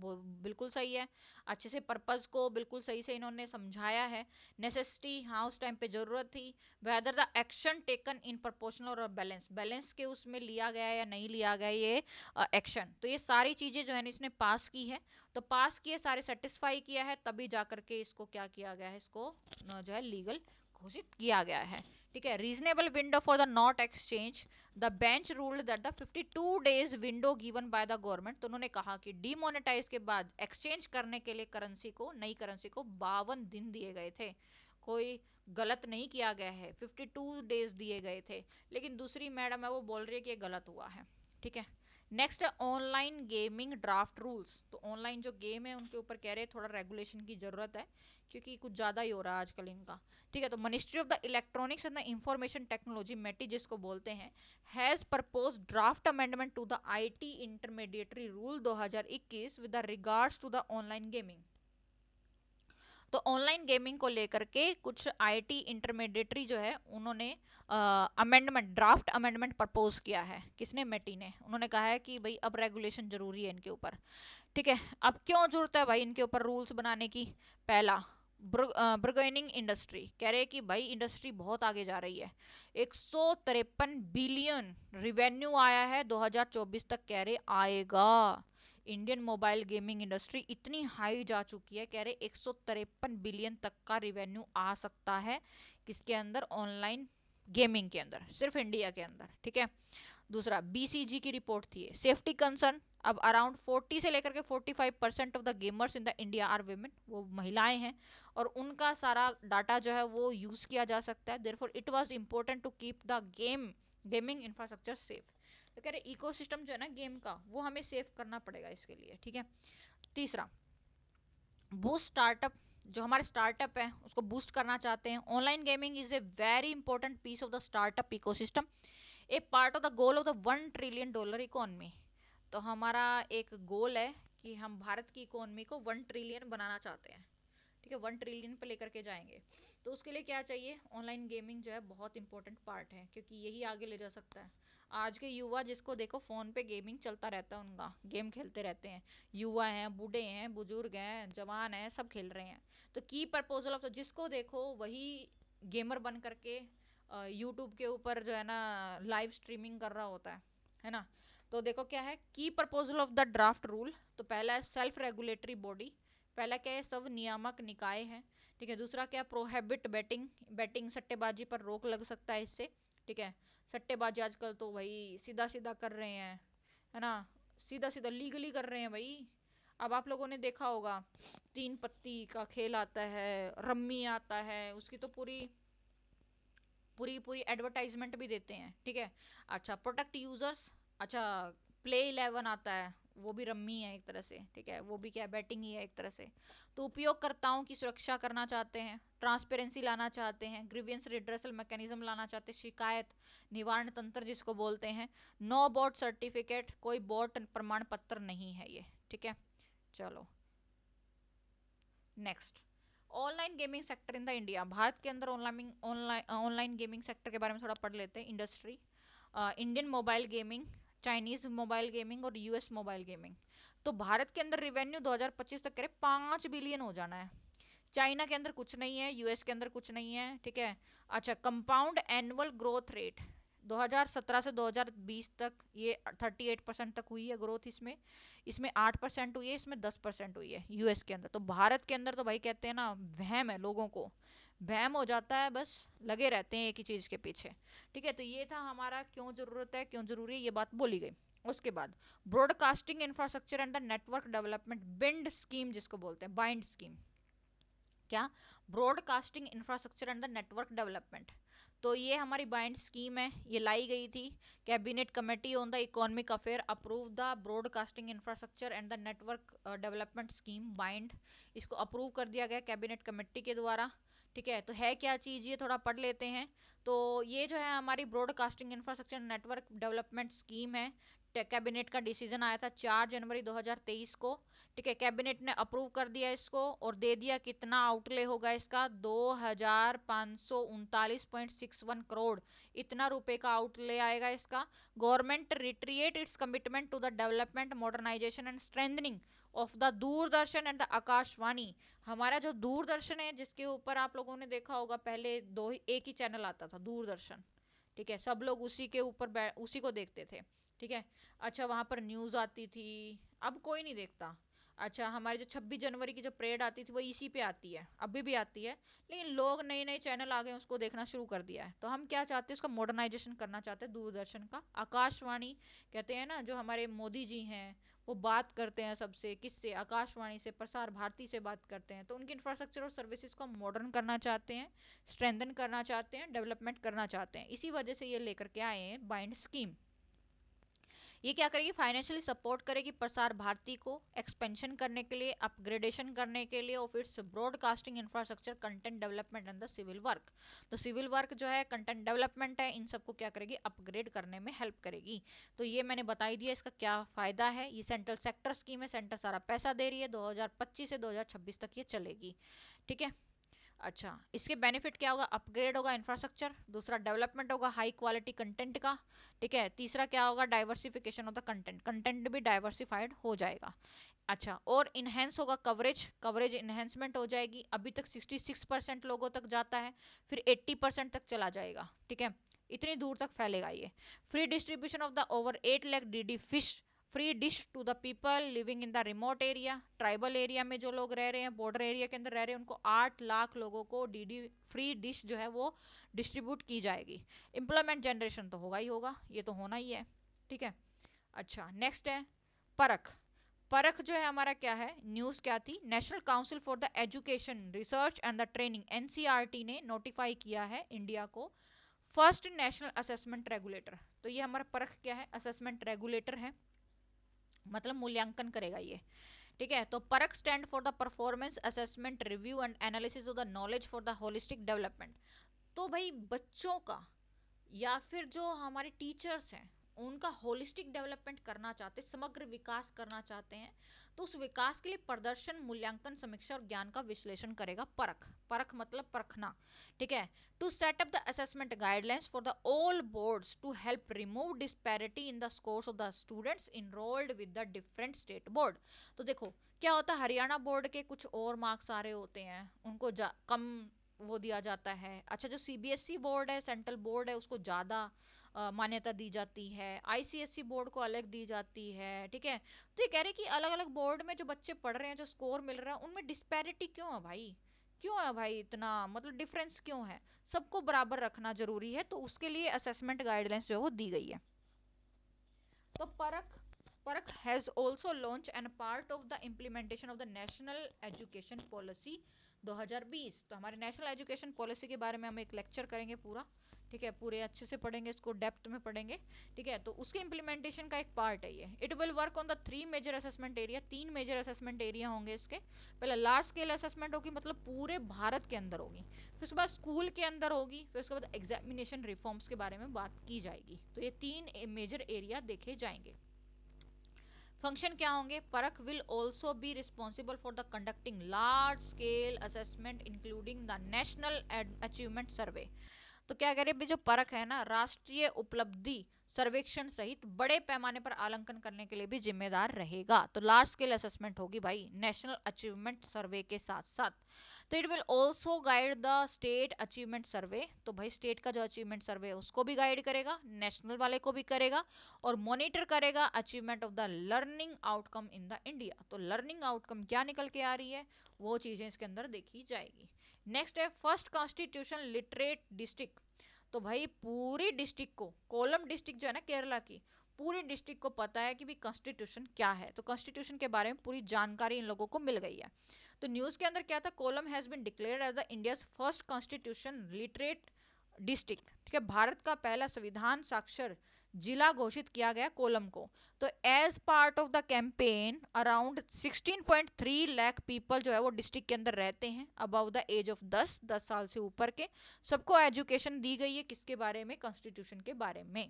बिल्कुल सही है अच्छे से पर्पज़ को बिल्कुल सही से इन्होंने समझाया है नेसेसिटी हाँ उस टाइम पे ज़रूरत थी whether the action taken in proportional और बैलेंस बैलेंस के उसमें लिया गया या नहीं लिया गया ये एक्शन तो ये सारी चीज़ें जो है इसने पास की है तो पास किए सारे सेटिस्फाई किया है तभी जा करके इसको क्या किया गया है इसको जो है लीगल घोषित किया गया है ठीक है reasonable window for the note exchange the bench ruled that the 52 days window given by the government तो उन्होंने कहा कि डीमोनेटाइज के बाद एक्सचेंज करने के लिए करेंसी को नई करेंसी को बावन दिन दिए गए थे कोई गलत नहीं किया गया है 52 डेज दिए गए थे लेकिन दूसरी मैडम है वो बोल रही है कि ये गलत हुआ है ठीक है नेक्स्ट है ऑनलाइन गेमिंग ड्राफ्ट रूल्स तो ऑनलाइन जो गेम है उनके ऊपर कह रहे हैं थोड़ा रेगुलेशन की ज़रूरत है क्योंकि कुछ ज़्यादा ही हो रहा है आजकल इनका ठीक है तो ministry of the electronics and the information technology MeitY जिसको बोलते हैं has propose draft amendment to the IT intermediary rule 2021 with the regards to the online gaming तो ऑनलाइन गेमिंग को लेकर के कुछ आईटी इंटरमीडिएटरी जो है उन्होंने अमेंडमेंट ड्राफ्ट अमेंडमेंट प्रपोज किया है किसने मेटी ने उन्होंने कहा है कि भाई अब रेगुलेशन जरूरी है इनके ऊपर ठीक है अब क्यों जरूरत है भाई इनके ऊपर रूल्स बनाने की पहला ब्रगेनिंग इंडस्ट्री कह रहे हैं कि भाई इंडस्ट्री बहुत आगे जा रही है एक बिलियन रिवेन्यू आया है 2024 तक कह रहे आएगा इंडियन मोबाइल गेमिंग इंडस्ट्री इतनी हाई जा चुकी है कह रहे एक बिलियन तक का रिवेन्यू आ सकता है किसके अंदर ऑनलाइन गेमिंग के अंदर सिर्फ इंडिया के अंदर ठीक है दूसरा बीसीजी की रिपोर्ट थी सेफ्टी कंसर्न अब अराउंड 40 से लेकर के 45 percent of the gamers in the India are women वो महिलाएं हैं और उनका सारा डाटा जो है वो यूज़ किया जा सकता है there it was important to keep the game gaming infrastructure safe तो कह रहे सिस्टम जो है ना गेम का वो हमें सेफ करना पड़ेगा इसके लिए ठीक है तीसरा वो स्टार्टअप जो हमारे स्टार्टअप है उसको बूस्ट करना चाहते हैं online gaming is a very important piece of the startup ecosystem a part of the goal of the one trillion dollar economy तो हमारा एक गोल है कि हम भारत की इकोनॉमी को वन ट्रिलियन बनाना चाहते हैं ठीक है वन ट्रिलियन पर लेकर के जाएंगे तो उसके लिए क्या चाहिए ऑनलाइन गेमिंग जो है बहुत इंपॉर्टेंट पार्ट है क्योंकि यही आगे ले जा सकता है आज के युवा जिसको देखो फ़ोन पे गेमिंग चलता रहता है उनका गेम खेलते रहते हैं युवा हैं बूढ़े हैं बुजुर्ग हैं जवान हैं सब खेल रहे हैं तो की प्रपोजल ऑफ जिसको देखो वही गेमर बन करके यूट्यूब के ऊपर जो है ना लाइव स्ट्रीमिंग कर रहा होता है है ना तो देखो क्या है की proposal of the draft rule तो पहला है सेल्फ रेगुलेटरी बॉडी पहला क्या है सब नियामक निकाय हैं ठीक है दूसरा क्या प्रोहेबिट बैटिंग बैटिंग सट्टेबाजी पर रोक लग सकता है इससे ठीक है सट्टेबाजी आजकल तो भाई सीधा सीधा कर रहे हैं है ना सीधा सीधा लीगली कर रहे हैं भाई अब आप लोगों ने देखा होगा तीन पत्ती का खेल आता है रम्मी आता है उसकी तो पूरी पूरी पूरी एडवर्टाइजमेंट भी देते हैं ठीक है अच्छा प्रोडक्ट यूज़र्स अच्छा प्ले इलेवन आता है वो भी रम्मी है एक तरह से ठीक है वो भी क्या है बैटिंग ही है एक तरह से तो उपयोगकर्ताओं की सुरक्षा करना चाहते हैं ट्रांसपेरेंसी लाना चाहते हैं ग्रीवियंस रिड्रेसल मैकेनिज्म लाना चाहते हैं शिकायत निवारण तंत्र जिसको बोलते हैं नो बोट सर्टिफिकेट कोई बोट प्रमाण पत्र नहीं है ये ठीक है चलो next online gaming sector in the India Bharat के अंदर online online online gaming sector के बारे में थोड़ा पढ़ लेते हैं industry Indian mobile gaming Chinese mobile gaming और यूएस मोबाइल गेमिंग तो भारत के अंदर रिवेन्यू 2025 तक करे पाँच बिलियन हो जाना है चाइना के अंदर कुछ नहीं है यूएस के अंदर कुछ नहीं है ठीक है अच्छा कंपाउंड एनुअल ग्रोथ रेट 2017 से 2020 तक ये 38 परसेंट तक हुई है ग्रोथ इसमें इसमें 8 परसेंट हुई है इसमें 10 परसेंट हुई है यूएस के अंदर तो भारत के अंदर तो भाई कहते हैं ना वहम है लोगों को वहम हो जाता है बस लगे रहते हैं एक ही चीज़ के पीछे ठीक है तो ये था हमारा क्यों ज़रूरत है क्यों ज़रूरी है ये बात बोली गई उसके बाद broadcasting infrastructure and the network development BIND scheme जिसको बोलते हैं बाइंड स्कीम क्या broadcasting infrastructure and the network development तो ये हमारी बाइंड स्कीम है ये लाई गई थी cabinet committee on the economic affair approve the broadcasting infrastructure and the network development scheme BIND इसको अप्रूव कर दिया गया कैबिनेट कमेटी के द्वारा ठीक है तो है क्या चीज़ ये थोड़ा पढ़ लेते हैं तो ये जो है हमारी broadcasting infrastructure network development scheme है कैबिनेट का डिसीजन आया था चार जनवरी 2023 को ठीक है कैबिनेट ने अप्रूव कर दिया इसको और दे दिया कितना आउटले होगा इसका दो हजार करोड़ इतना रुपए का आउटले आएगा इसका government reiterate its commitment to the development modernisation and strengthening of the Doordarshan and the Akashvani हमारा जो दूरदर्शन है जिसके ऊपर आप लोगों ने देखा होगा पहले दो ही एक ही चैनल आता था दूरदर्शन ठीक है सब लोग उसी के ऊपर उसी को देखते थे ठीक है अच्छा वहाँ पर न्यूज़ आती थी अब कोई नहीं देखता अच्छा हमारी जो छब्बीस जनवरी की जो परेड आती थी वो इसी पे आती है अभी भी आती है लेकिन लोग नए नए चैनल आ गए उसको देखना शुरू कर दिया है तो हम क्या चाहते हैं उसका मॉडर्नाइजेशन करना चाहते हैं दूरदर्शन का आकाशवाणी कहते हैं ना जो हमारे मोदी जी हैं वो बात करते हैं सबसे किससे आकाशवाणी से प्रसार भारती से बात करते हैं तो उनकी इंफ्रास्ट्रक्चर और सर्विसेज को हम मॉडर्न करना चाहते हैं स्ट्रेंथन करना चाहते हैं डेवलपमेंट करना चाहते हैं इसी वजह से ये लेकर के आए हैं बाइंड स्कीम ये क्या करेगी फाइनेंशियली सपोर्ट करेगी प्रसार भारती को एक्सपेंशन करने के लिए अपग्रेडेशन करने के लिए of its broadcasting infrastructure content development and the civil work तो सिविल वर्क जो है कंटेंट डेवलपमेंट है इन सबको क्या करेगी अपग्रेड करने में हेल्प करेगी तो ये मैंने बताई दिया इसका क्या फ़ायदा है ये सेंट्रल सेक्टर स्कीम है सेंटर सारा पैसा दे रही है दो से दो तक ये चलेगी ठीक है अच्छा इसके बेनिफिट क्या होगा अपग्रेड होगा इंफ्रास्ट्रक्चर दूसरा डेवलपमेंट होगा हाई क्वालिटी कंटेंट का ठीक है तीसरा क्या होगा diversification of the content content भी डाइवर्सिफाइड हो जाएगा अच्छा और इन्हेंस होगा कवरेज कवरेज इन्हेंसमेंट हो जाएगी अभी तक 66 परसेंट लोगों तक जाता है फिर 80 परसेंट तक चला जाएगा ठीक है इतनी दूर तक फैलेगा ये free distribution of the over eight lakh D D dish free dish to the people living in the remote area tribal area में जो लोग रह रहे हैं बॉर्डर एरिया के अंदर रह रहे हैं उनको आठ लाख लोगों को डीडी फ्री डिश जो है वो डिस्ट्रीब्यूट की जाएगी इम्प्लॉयमेंट जनरेशन तो होगा ही होगा ये तो होना ही है ठीक है अच्छा नेक्स्ट है परख परख जो है हमारा क्या है न्यूज़ क्या थी national council for the education research and the training N ने नोटिफाई किया है इंडिया को फर्स्ट नेशनल असेसमेंट रेगुलेटर तो ये हमारा परख क्या है असेसमेंट रेगुलेटर है मतलब मूल्यांकन करेगा ये ठीक है तो PARAKH stand for the performance assessment review and analysis of the knowledge for the holistic development तो भाई बच्चों का या फिर जो हमारे टीचर्स हैं उनका होलिस्टिक डेवलपमेंट करना चाहते हैं समग्र विकास करना चाहते हैं तो उस विकास के लिए प्रदर्शन मूल्यांकन समीक्षा और ज्ञान का विश्लेषण करेगा परख परख मतलब परखना ठीक है to set up the assessment guidelines for the all boards to help remove disparity in the scores of the students enrolled with the different state board तो देखो क्या होता है हरियाणा बोर्ड के कुछ और मार्क्स आ रहे होते हैं उनको कम वो दिया जाता है अच्छा जो सी बोर्ड e है सेंट्रल बोर्ड है उसको ज़्यादा मान्यता दी जाती है आईसीएसई बोर्ड e को अलग दी जाती है ठीक है तो ये कह रहे हैं कि अलग अलग बोर्ड में जो बच्चे पढ़ रहे हैं जो स्कोर मिल रहा है उनमें डिस्पैरिटी क्यों है भाई क्यों है भाई इतना मतलब डिफरेंस क्यों है सबको बराबर रखना जरूरी है तो उसके लिए असेसमेंट गाइडलाइंस जो है वो दी गई है तो परख Parak has also launched an part of the implementation of the National Education Policy 2020 तो हमारे नेशनल एजुकेशन पॉलिसी के बारे में हम एक लेक्चर करेंगे पूरा ठीक है पूरे अच्छे से पढ़ेंगे इसको डेप्थ में पढ़ेंगे ठीक है तो उसके इम्प्लीमेंटेशन का एक पार्ट है ये it will work on the three major assessment area तीन मेजर असेसमेंट एरिया होंगे इसके पहले लार्ज स्केल असेसमेंट होगी मतलब पूरे भारत के अंदर होगी फिर उसके बाद स्कूल के अंदर होगी फिर उसके बाद एग्जामिनेशन रिफॉर्म्स के बारे में बात की जाएगी तो ये तीन मेजर एरिया देखे जाएंगे फंक्शन क्या होंगे PARAKH will also be responsible for the conducting large scale assessment including the national achievement survey तो क्या कह रहे हैं जो परख है ना राष्ट्रीय उपलब्धि सर्वेक्षण सहित बड़े पैमाने पर आलंकन करने के लिए भी जिम्मेदार रहेगा तो लार्ज स्केल असेसमेंट होगी भाई नेशनल अचीवमेंट सर्वे के साथ साथ तो it will also guide the state achievement survey तो भाई स्टेट का जो अचीवमेंट सर्वे है उसको भी गाइड करेगा नेशनल वाले को भी करेगा और मॉनिटर करेगा achievement of the learning outcome in the India तो लर्निंग आउटकम क्या निकल के आ रही है वो चीज़ें इसके अंदर देखी जाएगी नेक्स्ट है फर्स्ट कॉन्स्टिट्यूशन लिटरेट डिस्ट्रिक्ट तो भाई पूरी डिस्ट्रिक्ट को कोलम डिस्ट्रिक्ट जो है ना केरला की पूरी डिस्ट्रिक्ट को पता है कि भी कॉन्स्टिट्यूशन क्या है तो कॉन्स्टिट्यूशन के बारे में पूरी जानकारी इन लोगों को मिल गई है तो न्यूज़ के अंदर क्या था Kollam has been declare as the India's first constitution literate district ठीक है भारत का पहला संविधान साक्षर जिला घोषित किया गया कोलम को तो as part of the campaign around 16.3 lakh people जो है वो डिस्ट्रिक्ट के अंदर रहते हैं अबव द एज ऑफ 10 10 साल से ऊपर के सबको एजुकेशन दी गई है किसके बारे में कॉन्स्टिट्यूशन के बारे में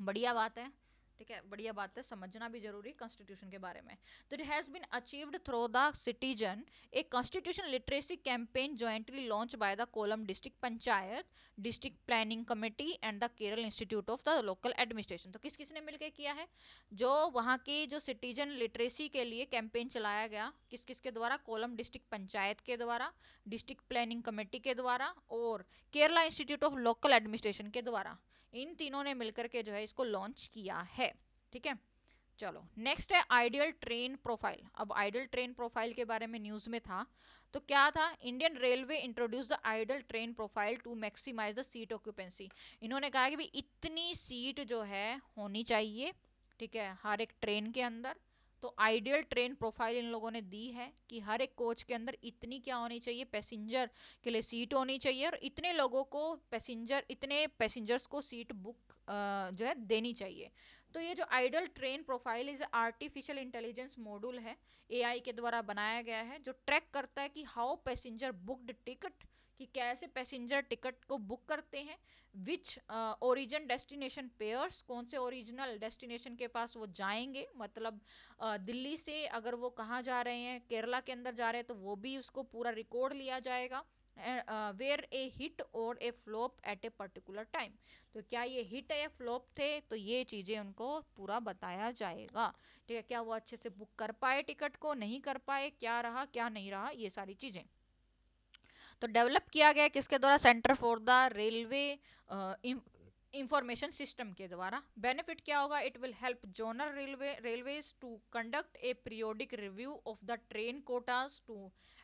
बढ़िया बात है ठीक है बढ़िया बात है समझना भी जरूरी कॉन्स्टिट्यूशन के बारे में तो it has been achieved through the citizen a constitution literacy campaign jointly launch by the Kollam district panchayat district planning committee and the Kerala institute of the local administration तो किस किस ने मिलकर किया है जो वहाँ की जो सिटीजन लिटरेसी के लिए कैंपेन चलाया गया किस किस के द्वारा कोलम डिस्ट्रिक्ट पंचायत के द्वारा डिस्ट्रिक्ट प्लानिंग कमेटी के द्वारा और Kerala institute of local administration के द्वारा इन तीनों ने मिलकर के जो है इसको लॉन्च किया है ठीक है चलो नेक्स्ट है आइडियल ट्रेन प्रोफाइल अब आइडियल ट्रेन प्रोफाइल के बारे में न्यूज़ में था तो क्या था Indian railway introduce the idle train profile to maximise the seat occupancy इन्होंने कहा कि भाई इतनी सीट जो है होनी चाहिए ठीक है हर एक ट्रेन के अंदर तो आइडियल ट्रेन प्रोफाइल इन लोगों ने दी है कि हर एक कोच के अंदर इतनी क्या होनी चाहिए पैसेंजर के लिए सीट होनी चाहिए और इतने लोगों को पैसेंजर इतने पैसेंजर्स को सीट बुक जो है देनी चाहिए तो ये जो idle train profile is artificial intelligence module है एआई के द्वारा बनाया गया है जो ट्रैक करता है कि हाउ पैसेंजर बुकड टिकट कि कैसे पैसेंजर टिकट को बुक करते हैं विच ओरिजिन डेस्टिनेशन पेयर्स कौन से ओरिजिनल डेस्टिनेशन के पास वो जाएंगे मतलब uh, दिल्ली से अगर वो कहाँ जा रहे हैं केरला के अंदर जा रहे हैं तो वो भी उसको पूरा रिकॉर्ड लिया जाएगा वेयर ए हिट और a flop at a particular time तो क्या ये हिट या फ्लॉप थे तो ये चीज़ें उनको पूरा बताया जाएगा ठीक है क्या वो अच्छे से बुक कर पाए टिकट को नहीं कर पाए क्या रहा क्या नहीं रहा ये सारी चीज़ें तो डेवलप किया गया किसके द्वारा centre for the railway information system के द्वारा बेनिफिट क्या होगा it will help zonal railway railways to conduct a periodic review of the train quotas to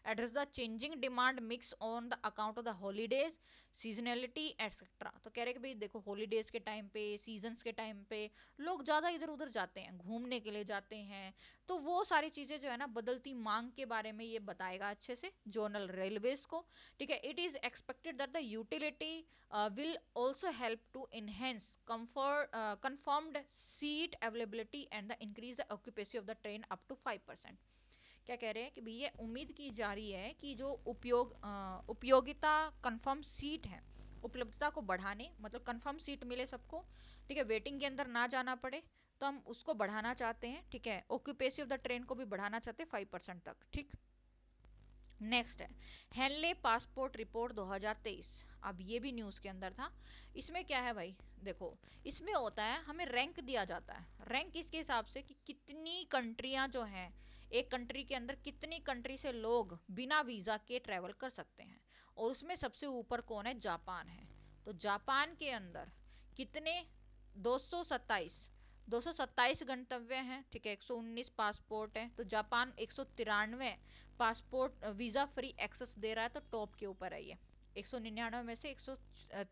address the changing demand mix on the account of the holidays seasonality etcetera तो कह रहे कि भाई देखो हॉलीडेज के time पे seasons के time पे लोग ज़्यादा इधर उधर जाते हैं घूमने के लिए जाते हैं तो वो सारी चीज़ें जो है ना बदलती मांग के बारे में ये बताएगा अच्छे से जोनल रेलवेज को ठीक है it is expected that the utility will also help to enhance comfort uh, seat availability uh, availability and the the the occupancy of the train up to 5 क्या कह रहे हैं कि भैया उम्मीद की जा रही है कि जो उपयोग उपयोगिता कंफर्म सीट है उपलब्धता को बढ़ाने मतलब कंफर्म सीट मिले सबको ठीक है वेटिंग के अंदर ना जाना पड़े तो हम उसको बढ़ाना चाहते हैं ठीक है ऑक्यूपेसी ऑफ द ट्रेन को भी बढ़ाना चाहते हैं फाइव परसेंट तक ठीक नेक्स्ट है हेनले पासपोर्ट रिपोर्ट 2023 अब ये भी न्यूज़ के अंदर था इसमें क्या है भाई देखो इसमें होता है हमें रैंक दिया जाता है रैंक इसके हिसाब से कि कितनी कंट्रिया जो हैं एक कंट्री के अंदर कितनी कंट्री से लोग बिना वीज़ा के ट्रैवल कर सकते हैं और उसमें सबसे ऊपर कौन है जापान है तो जापान के अंदर कितने दो सौ सत्ताईस दो सौ सत्ताईस गंतव्य हैं ठीक है एक सौ उन्नीस पासपोर्ट हैं तो जापान एक सौ तिरानवे पासपोर्ट वीज़ा फ्री एक्सेस दे रहा है तो टॉप के ऊपर है ये 199 में से एक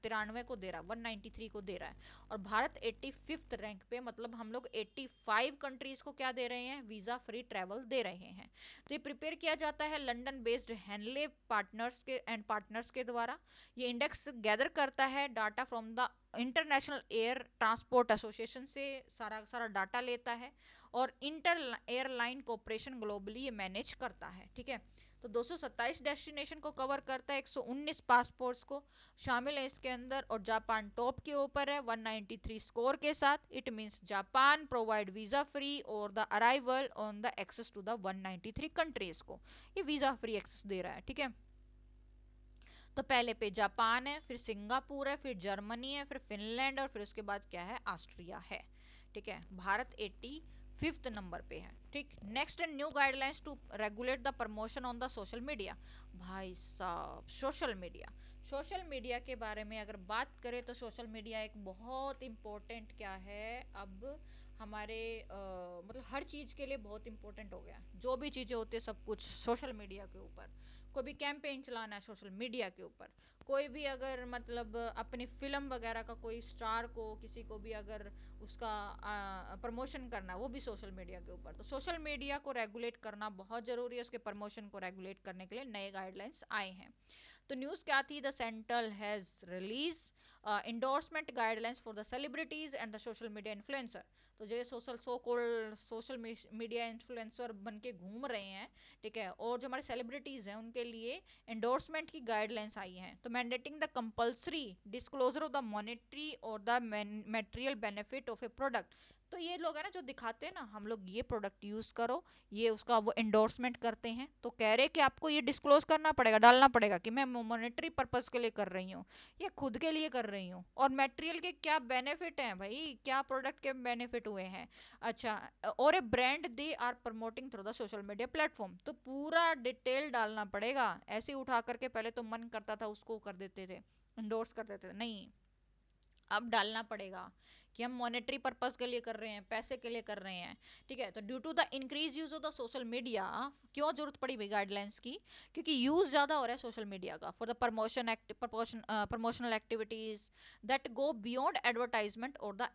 तिरानवे को दे रहा है 193 को दे रहा है और भारत एट्टी फिफ्थ रैंक पे मतलब हम लोग एट्टी फाइव कंट्रीज को क्या दे रहे हैं वीज़ा फ्री ट्रैवल दे रहे हैं तो ये प्रिपेयर किया जाता है लंडन बेस्ड हैनले पार्टनर्स के एंड पार्टनर्स के द्वारा ये इंडेक्स गैदर करता है data from the international air transport association से सारा सारा डाटा लेता है और इंटर एयरलाइन कॉपरेशन ग्लोबली ये मैनेज करता है ठीक है तो 227 डेस्टिनेशन को कवर करता है 119 पासपोर्ट्स को शामिल है इसके अंदर और जापान टॉप के ऊपर है 193 स्कोर के साथ it means Japan provide visa free और the arrival on the access to the 193 countries को ये वीज़ा फ्री एक्सेस दे रहा है ठीक है तो पहले पे जापान है फिर सिंगापुर है फिर जर्मनी है फिर फिनलैंड और फिर उसके बाद क्या है ऑस्ट्रिया है ठीक है भारत एट्टी फिफ्थ नंबर पे है ठीक next and new guidelines to regulate the promotion on the social media भाई साहब सोशल मीडिया सोशल मीडिया के बारे में अगर बात करें तो सोशल मीडिया एक बहुत इम्पोर्टेंट क्या है अब हमारे आ, मतलब हर चीज़ के लिए बहुत इम्पोर्टेंट हो गया जो भी चीज़ें होती है सब कुछ सोशल मीडिया के ऊपर कोई भी कैंपेन चलाना है सोशल मीडिया के ऊपर कोई भी अगर मतलब अपनी फिल्म वगैरह का कोई स्टार को किसी को भी अगर उसका प्रमोशन करना है वो भी सोशल मीडिया के ऊपर तो सोशल मीडिया को रेगुलेट करना बहुत ज़रूरी है उसके प्रमोशन को रेगुलेट करने के लिए नए गाइडलाइंस आए हैं तो न्यूज़ क्या थी the central has release endorsement guidelines for the celebrities and the social media influencer तो जो ये social so called social media influencer बन के घूम रहे हैं ठीक है और जो हमारे सेलिब्रिटीज़ हैं उनके लिए इंडोर्समेंट की गाइडलाइंस आई हैं तो mandating the compulsory disclosure of the monetary और the material benefit of a product तो ये लोग है ना जो दिखाते हैं ना हम लोग ये प्रोडक्ट यूज़ करो ये उसका वो इंडोर्समेंट करते हैं तो कह रहे कि आपको ये डिस्क्लोज करना पड़ेगा डालना पड़ेगा कि मैं मोनिटरी पर्पज़ के लिए कर रही हूँ या खुद के लिए कर रही हूँ और मेटेरियल के क्या बेनिफिट हैं भाई क्या प्रोडक्ट के बेनिफिट हुए हैं अच्छा और a brand they are promoting through the social media platform तो पूरा डिटेल डालना पड़ेगा ऐसे उठा करके पहले तो मन करता था उसको कर देते थे इंडोर्स कर देते थे नहीं अब डालना पड़ेगा कि हम मॉनेटरी पर्पस के लिए कर रहे हैं पैसे के लिए कर रहे हैं ठीक है तो due to the increase use of the social media क्यों जरूरत पड़ी भाई गाइडलाइंस की क्योंकि यूज ज़्यादा हो रहा है सोशल मीडिया का for the promotion promotional activities that go beyond advertisement और the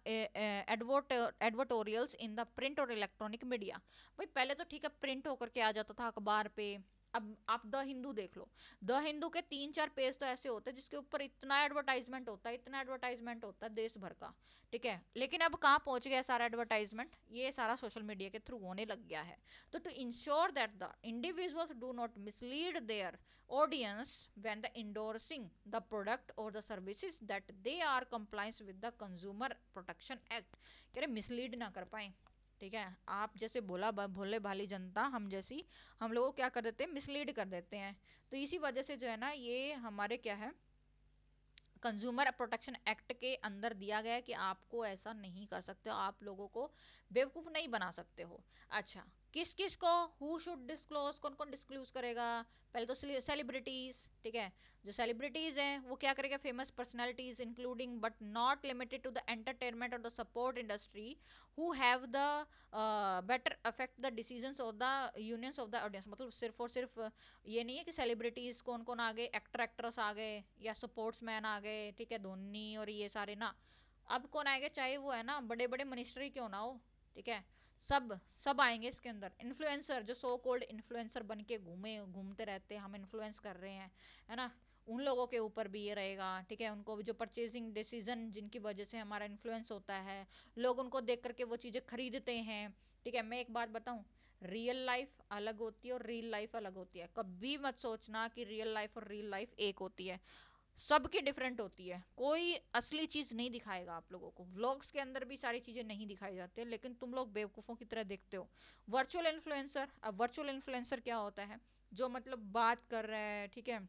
advertorials in the print और इलेक्ट्रॉनिक मीडिया भाई पहले तो ठीक है प्रिंट होकर के आ जाता था अखबार पे अब आप द हिंदू देख लो द हिंदू के तीन चार पेज तो ऐसे होते हैं जिसके ऊपर इतना एडवर्टाइजमेंट होता है इतना एडवर्टाइजमेंट होता है देश भर का ठीक है लेकिन अब कहाँ पहुँच गया सारा एडवर्टाइजमेंट ये सारा सोशल मीडिया के थ्रू होने लग गया है तो to ensure that the individuals do not mislead their audience when the endorsing the product और the services that they are compliance with the consumer protection act कह रहे मिसलीड ना कर पाए ठीक है आप जैसे बोला भोले भाली जनता हम जैसी हम लोगों को क्या कर देते हैं मिसलीड कर देते हैं तो इसी वजह से जो है ना ये हमारे क्या है कंज्यूमर प्रोटेक्शन एक्ट के अंदर दिया गया है कि आपको ऐसा नहीं कर सकते हो आप लोगों को बेवकूफ़ नहीं बना सकते हो अच्छा किस किस को हु शुड डिस्क्लोज कौन कौन डिस्क्लोज करेगा पहले तो सेलिब्रिटीज ठीक है जो सेलिब्रिटीज हैं वो क्या करेगा famous personalities including but not limited to the entertainment और the sport industry who have the better affect the decisions of the unions of the audience मतलब सिर्फ और सिर्फ uh, ये नहीं है कि सेलिब्रिटीज कौन कौन आ गए एक्टर एक्ट्रेस आ गए या स्पोर्ट्स मैन आ गए ठीक है धोनी और ये सारे ना अब कौन आएगा चाहे वो है ना बड़े बड़े मिनिस्ट्री क्यों ना हो ठीक है सब सब आएंगे इसके अंदर इन्फ्लुएंसर जो सो कोल्ड इन्फ्लुएंसर बन के घूमे घूमते रहते हैं हम इन्फ्लुएंस कर रहे हैं है ना उन लोगों के ऊपर भी ये रहेगा ठीक है उनको जो परचेजिंग डिसीजन जिनकी वजह से हमारा इन्फ्लुएंस होता है लोग उनको देख करके वो चीज़ें खरीदते हैं ठीक है मैं एक बात बताऊँ रियल लाइफ अलग होती है और रियल लाइफ अलग होती है कभी मत सोचना कि रियल लाइफ और रियल लाइफ एक होती है सबकी डिफरेंट होती है कोई असली चीज़ नहीं दिखाएगा आप लोगों को व्लॉग्स के अंदर भी सारी चीज़ें नहीं दिखाई जाती है लेकिन तुम लोग बेवकूफ़ों की तरह देखते हो वर्चुअल इन्फ्लुएंसर अब वर्चुअल इन्फ्लुएंसर क्या होता है जो मतलब बात कर रहे हैं ठीक है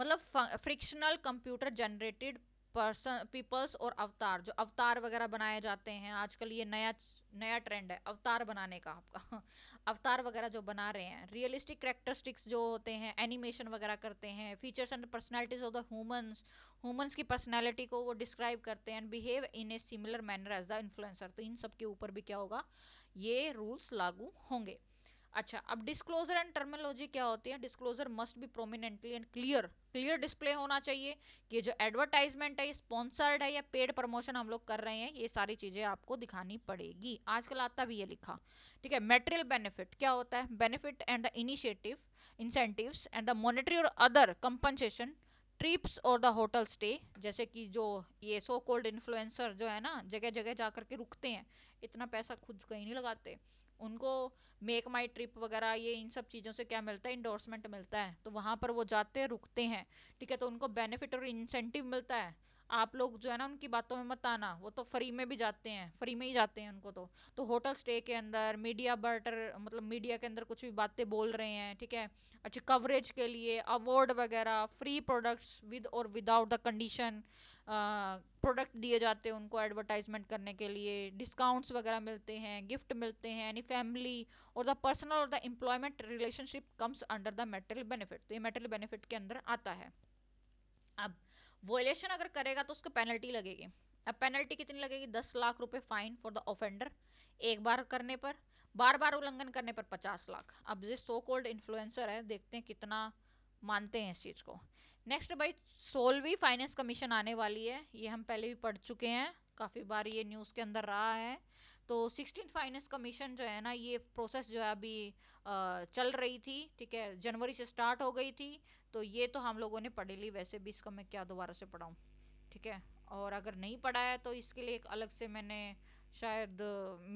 मतलब frictional computer generated person peoples और अवतार जो अवतार वगैरह बनाए जाते हैं आजकल ये नया नया ट्रेंड है अवतार बनाने का आपका अवतार वगैरह जो बना रहे हैं रियलिस्टिक करेक्टरिस्टिक्स जो होते हैं एनिमेशन वगैरह करते हैं features and personalities of the humans humans की पर्सनैलिटी को वो डिस्क्राइब करते हैं and behave in a similar manner as the influencer तो इन सब के ऊपर भी क्या होगा ये रूल्स लागू होंगे अच्छा अब डिस्क्लोजर एंड टर्मिनोलॉजी क्या होती है disclosure must be prominently and clear clear display होना चाहिए कि जो एडवर्टाइजमेंट है स्पॉन्सर्ड है या पेड प्रमोशन हम लोग कर रहे हैं ये सारी चीज़ें आपको दिखानी पड़ेगी आजकल आता भी ये लिखा ठीक है मेटेरियल बेनिफिट क्या होता है benefit and the initiative incentive and the monetary और अदर कंपनसेशन ट्रिप्स और द होटल स्टे जैसे कि जो ये सो कोल्ड इन्फ्लुएंसर जो है ना जगह जगह जा करके रुकते हैं इतना पैसा खुद कहीं नहीं लगाते उनको मेक माई ट्रिप वगैरह ये इन सब चीज़ों से क्या मिलता है इंडोर्समेंट मिलता है तो वहाँ पर वो जाते हैं रुकते हैं ठीक है तो उनको बेनिफिट और इंसेंटिव मिलता है आप लोग जो है ना उनकी बातों में मत आना वो तो फ्री में भी जाते हैं फ्री में ही जाते हैं उनको तो तो होटल स्टे के अंदर मीडिया बर्टर मतलब मीडिया के अंदर कुछ भी बातें बोल रहे हैं ठीक है अच्छा कवरेज के लिए अवार्ड वगैरह फ्री प्रोडक्ट्स विद और विदाउट द कंडीशन प्रोडक्ट दिए जाते हैं उनको एडवर्टाइजमेंट करने के लिए डिस्काउंट्स वगैरह मिलते हैं गिफ्ट मिलते हैं यानी फैमिली और द पर्सनल और the employment relationship comes under the material benefit तो ये मेटेरियल बेनिफिट के अंदर आता है अब वोलेशन अगर करेगा तो उसको पेनल्टी लगेगी अब पेनल्टी कितनी लगेगी दस लाख रुपए फाइन फॉर द ऑफेंडर एक बार करने पर बार बार उल्लंघन करने पर पचास लाख अब ये सो कोल्ड इन्फ्लुएंसर है देखते हैं कितना मानते हैं इस चीज़ को नेक्स्ट भाई सोलवी फाइनेंस कमीशन आने वाली है ये हम पहले भी पढ़ चुके हैं काफ़ी बार ये न्यूज़ के अंदर रहा है तो सिक्सटीन फाइनेंस कमीशन जो है ना ये प्रोसेस जो है अभी चल रही थी ठीक है जनवरी से स्टार्ट हो गई थी तो ये तो हम लोगों ने पढ़ी ली वैसे भी इसका मैं क्या दोबारा से पढ़ाऊँ ठीक है और अगर नहीं पढ़ा है तो इसके लिए एक अलग से मैंने शायद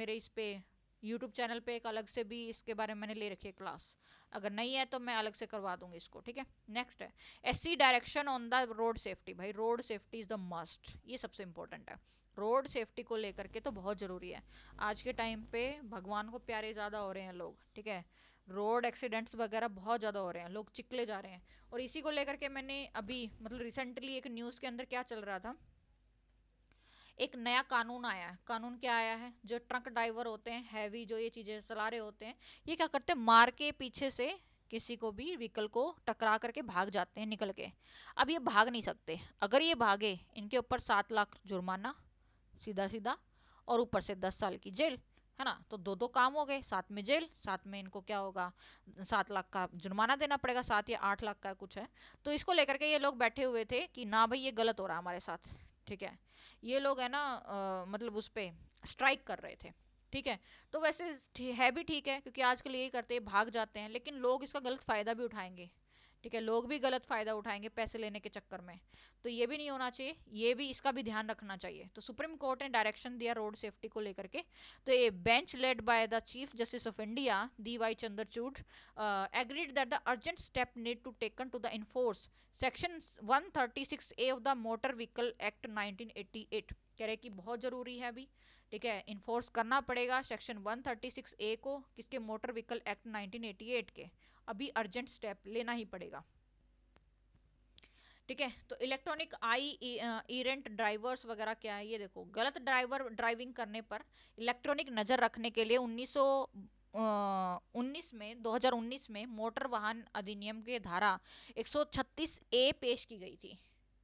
मेरे इस पर यूट्यूब चैनल पे एक अलग से भी इसके बारे में मैंने ले रखी है क्लास अगर नहीं है तो मैं अलग से करवा दूंगी इसको ठीक है नेक्स्ट है S direction on the road safety भाई road safety is the must ये सबसे इंपॉर्टेंट है रोड सेफ्टी को लेकर के तो बहुत ज़रूरी है आज के टाइम पे भगवान को प्यारे ज़्यादा हो रहे हैं लोग ठीक है रोड एक्सीडेंट्स वगैरह बहुत ज़्यादा हो रहे हैं लोग चिकले जा रहे हैं और इसी को लेकर के मैंने अभी मतलब रिसेंटली एक न्यूज़ के अंदर क्या चल रहा था एक नया कानून आया है कानून क्या आया है जो ट्रक ड्राइवर होते हैं हैवी जो ये चीज़ें चला रहे होते हैं ये क्या करते हैं मार के पीछे से किसी को भी व्हीकल को टकरा करके भाग जाते हैं निकल के अब ये भाग नहीं सकते अगर ये भागे इनके ऊपर सात लाख जुर्माना सीधा सीधा और ऊपर से दस साल की जेल है ना तो दो दो काम हो गए साथ में जेल साथ में इनको क्या होगा सात लाख का जुर्माना देना पड़ेगा सात या आठ लाख का कुछ है तो इसको लेकर के ये लोग बैठे हुए थे कि ना भाई ये गलत हो रहा है हमारे साथ ठीक है ये लोग है ना आ, मतलब उस पर स्ट्राइक कर रहे थे ठीक है तो वैसे है भी ठीक है क्योंकि आजकल यही करते हैं भाग जाते हैं लेकिन लोग इसका गलत फ़ायदा भी उठाएंगे ठीक है लोग भी गलत फ़ायदा उठाएंगे पैसे लेने के चक्कर में तो ये भी नहीं होना चाहिए ये भी इसका भी ध्यान रखना चाहिए तो सुप्रीम कोर्ट ने डायरेक्शन दिया रोड सेफ्टी को लेकर के तो ये bench led by the chief justice of India D Y Chandrachud agreed that the urgent step need to taken to the enforce section 136 A of the motor vehicle act 1988 कह रहे कि बहुत ज़रूरी है अभी ठीक है इन्फोर्स करना पड़ेगा सेक्शन 136 ए को किसके मोटर व्हीकल एक्ट 1988 के अभी अर्जेंट स्टेप लेना ही पड़ेगा ठीक है तो इलेक्ट्रॉनिक आई इरेंट ड्राइवर्स वगैरह क्या है ये देखो गलत ड्राइवर ड्राइविंग करने पर इलेक्ट्रॉनिक नज़र रखने के लिए 1919 में 2019 में मोटर वाहन अधिनियम के धारा 136 ए पेश की गई थी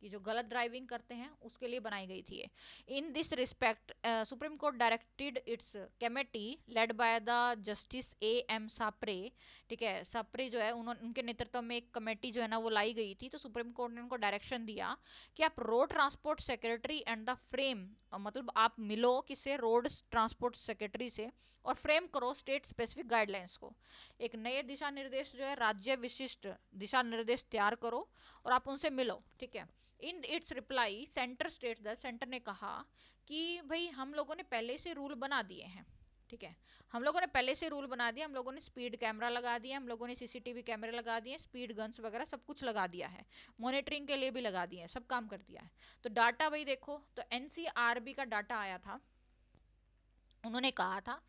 कि जो गलत ड्राइविंग करते हैं उसके लिए बनाई गई थी in this respect supreme court directed its committee led by the justice A M Sapre ठीक है सापरे जो है उन्होंने उनके नेतृत्व में एक कमेटी जो है ना वो लाई गई थी तो सुप्रीम कोर्ट ने उनको डायरेक्शन दिया कि आप road transport secretary and the frame मतलब आप मिलो किसे रोड ट्रांसपोर्ट सेक्रेटरी से और फ्रेम करो स्टेट स्पेसिफिक गाइडलाइंस को एक नए दिशा निर्देश जो है राज्य विशिष्ट दिशा निर्देश तैयार करो और आप उनसे मिलो ठीक है in its reply centre state the centre ने कहा कि भाई हम लोगों ने पहले से रूल बना दिए हैं ठीक है हम लोगों ने पहले से रूल बना दिया हम लोगों ने स्पीड कैमरा लगा दिया हम लोगों ने सीसीटीवी कैमरे लगा दिए स्पीड गन्स वगैरह सब कुछ लगा दिया है मॉनिटरिंग के लिए भी लगा दिए सब काम कर दिया है तो डाटा वही देखो तो एन का डाटा आया था उन्होंने कहा था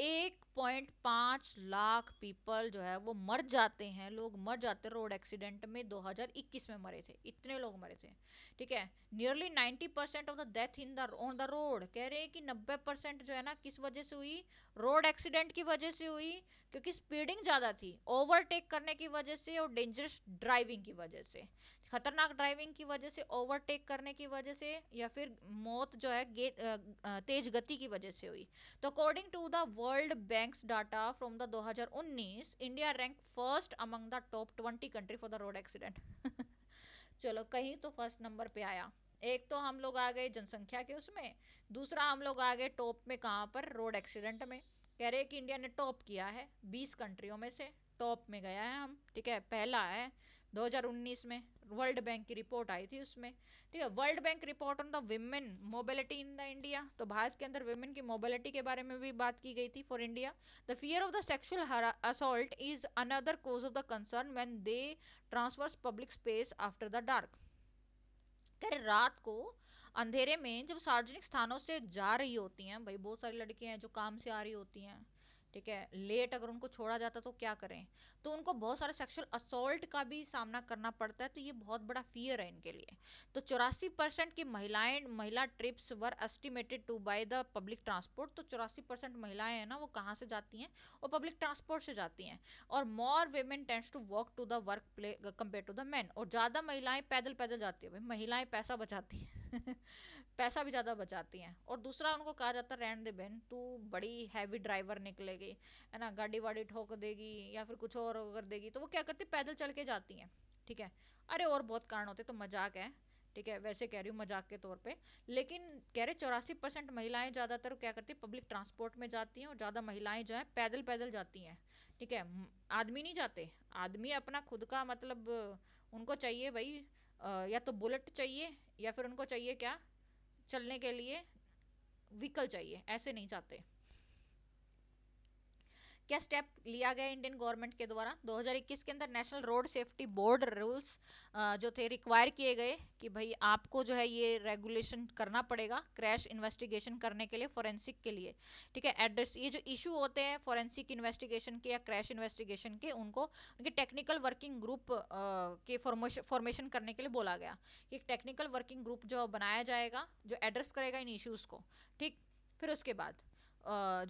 एक पॉइंट पाँच लाख पीपल जो है वो मर जाते हैं लोग मर जाते हैं रोड एक्सीडेंट में 2021 में मरे थे इतने लोग मरे थे ठीक है nearly 90 percent of the death in the on the road कह रहे हैं कि 90 परसेंट जो है ना किस वजह से हुई रोड एक्सीडेंट की वजह से हुई क्योंकि स्पीडिंग ज़्यादा थी ओवरटेक करने की वजह से और डेंजरस ड्राइविंग की वजह से खतरनाक ड्राइविंग की वजह से ओवरटेक करने की वजह से या फिर मौत जो है गे, तेज गति की वजह से हुई तो according to the world bank's data from the 2019 India rank first among the top 20 country for the road accident चलो कहीं तो फर्स्ट नंबर पे आया एक तो हम लोग आ गए जनसंख्या के उसमें दूसरा हम लोग आ गए टॉप में कहाँ पर रोड एक्सीडेंट में कह रहे हैं कि इंडिया ने टॉप किया है बीस कंट्रियों में से टॉप में गया है हम ठीक है पहला है 2019 में वर्ल्ड बैंक की रिपोर्ट आई थी उसमें ठीक है world bank report on the women mobility in the India तो भारत के अंदर विमेन की मोबिलिटी के बारे में भी बात की गई थी for India the fear of the sexual assault is another cause of the concern when they transfers public space after the dark कह रात को अंधेरे में जब सार्वजनिक स्थानों से जा रही होती हैं भाई बहुत सारी लड़कियां हैं जो काम से आ रही होती हैं ठीक है लेट अगर उनको छोड़ा जाता तो क्या करें तो उनको बहुत सारे सेक्सुअल असोल्ट का भी सामना करना पड़ता है तो ये बहुत बड़ा फियर है इनके लिए तो चौरासी परसेंट की महिलाएं महिला trips were estimated to by the public transport तो चौरासी परसेंट महिलाएं हैं ना वो कहाँ से जाती हैं वो पब्लिक ट्रांसपोर्ट से जाती हैं और more women tends to walk to the work play compare to the man और ज़्यादा महिलाएं पैदल पैदल जाती है भाई महिलाएं पैसा बचाती हैं पैसा भी ज़्यादा बचाती हैं और दूसरा उनको कहा जाता है रहने दे बहन तू बड़ी हैवी ड्राइवर निकलेगी है ना गाड़ी वाड़ी ठोक देगी या फिर कुछ और कर देगी तो वो क्या करती पैदल चल के जाती हैं ठीक है अरे और बहुत कारण होते तो मजाक है ठीक है वैसे कह रही हूँ मजाक के तौर पे लेकिन कह रहे चौरासी परसेंट महिलाएं ज़्यादातर क्या करती है पब्लिक ट्रांसपोर्ट में जाती हैं और ज़्यादा महिलाएं जो है पैदल पैदल जाती हैं ठीक है आदमी नहीं जाते आदमी अपना खुद का मतलब उनको चाहिए भाई या तो बुलेट चाहिए या फिर उनको चाहिए क्या चलने के लिए व्हीकल चाहिए ऐसे नहीं चाहते क्या स्टेप लिया गया इंडियन गवर्नमेंट के द्वारा 2021 के अंदर national road safety board rules जो थे रिक्वायर किए गए कि भाई आपको जो है ये रेगुलेशन करना पड़ेगा क्रैश इन्वेस्टिगेशन करने के लिए फॉरेंसिक के लिए ठीक है एड्रेस ये जो इशू होते हैं फॉरेंसिक इन्वेस्टिगेशन के या क्रैश इन्वेस्टिगेशन के उनको उनके टेक्निकल वर्किंग ग्रुप के फॉर्मेशन करने के लिए बोला गया कि एक टेक्निकल वर्किंग ग्रुप जो बनाया जाएगा जो एड्रेस करेगा इन इशूज़ को ठीक फिर उसके बाद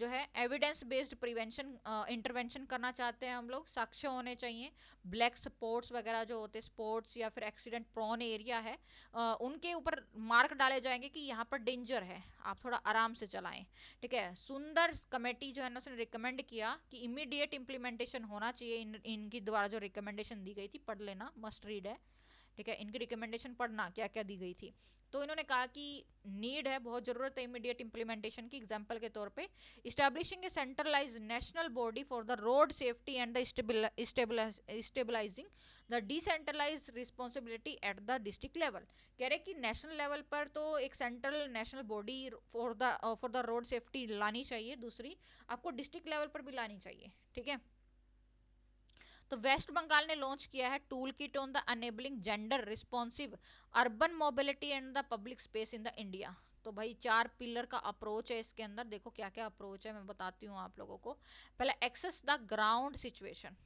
जो है एविडेंस बेस्ड प्रिवेंशन इंटरवेंशन करना चाहते हैं हम लोग साक्ष्य होने चाहिए ब्लैक स्पोर्ट्स वगैरह जो होते हैं स्पोर्ट्स या फिर एक्सीडेंट प्रोन एरिया है uh, उनके ऊपर मार्क डाले जाएंगे कि यहाँ पर डेंजर है आप थोड़ा आराम से चलाएं ठीक है सुंदर कमेटी जो है ना उसने रिकमेंड किया कि इमीडिएट इम्प्लीमेंटेशन होना चाहिए इन इनकी द्वारा जो रिकमेंडेशन दी गई थी पढ़ लेना मस्ट रीड है ठीक है इनकी रिकमेंडेशन पढ़ना क्या क्या दी गई थी तो इन्होंने कहा कि नीड है बहुत ज़रूरत है इमीडिएट इम्प्लीमेंटेशन की एग्जाम्पल के तौर पे establishing a centralise national body for the road safety and the stabilising the decentralise responsibility at the district level कह रहे कि नेशनल लेवल पर तो एक central national body for the for the road safety लानी चाहिए दूसरी आपको डिस्ट्रिक्ट लेवल पर भी लानी चाहिए ठीक है तो वेस्ट बंगाल ने लॉन्च किया है tool kit on the enabling gender responsive urban mobility and the public space in the India तो भाई चार पिलर का अप्रोच है इसके अंदर देखो क्या क्या अप्रोच है मैं बताती हूँ आप लोगों को पहले एक्सेस द ग्राउंड सिचुएशन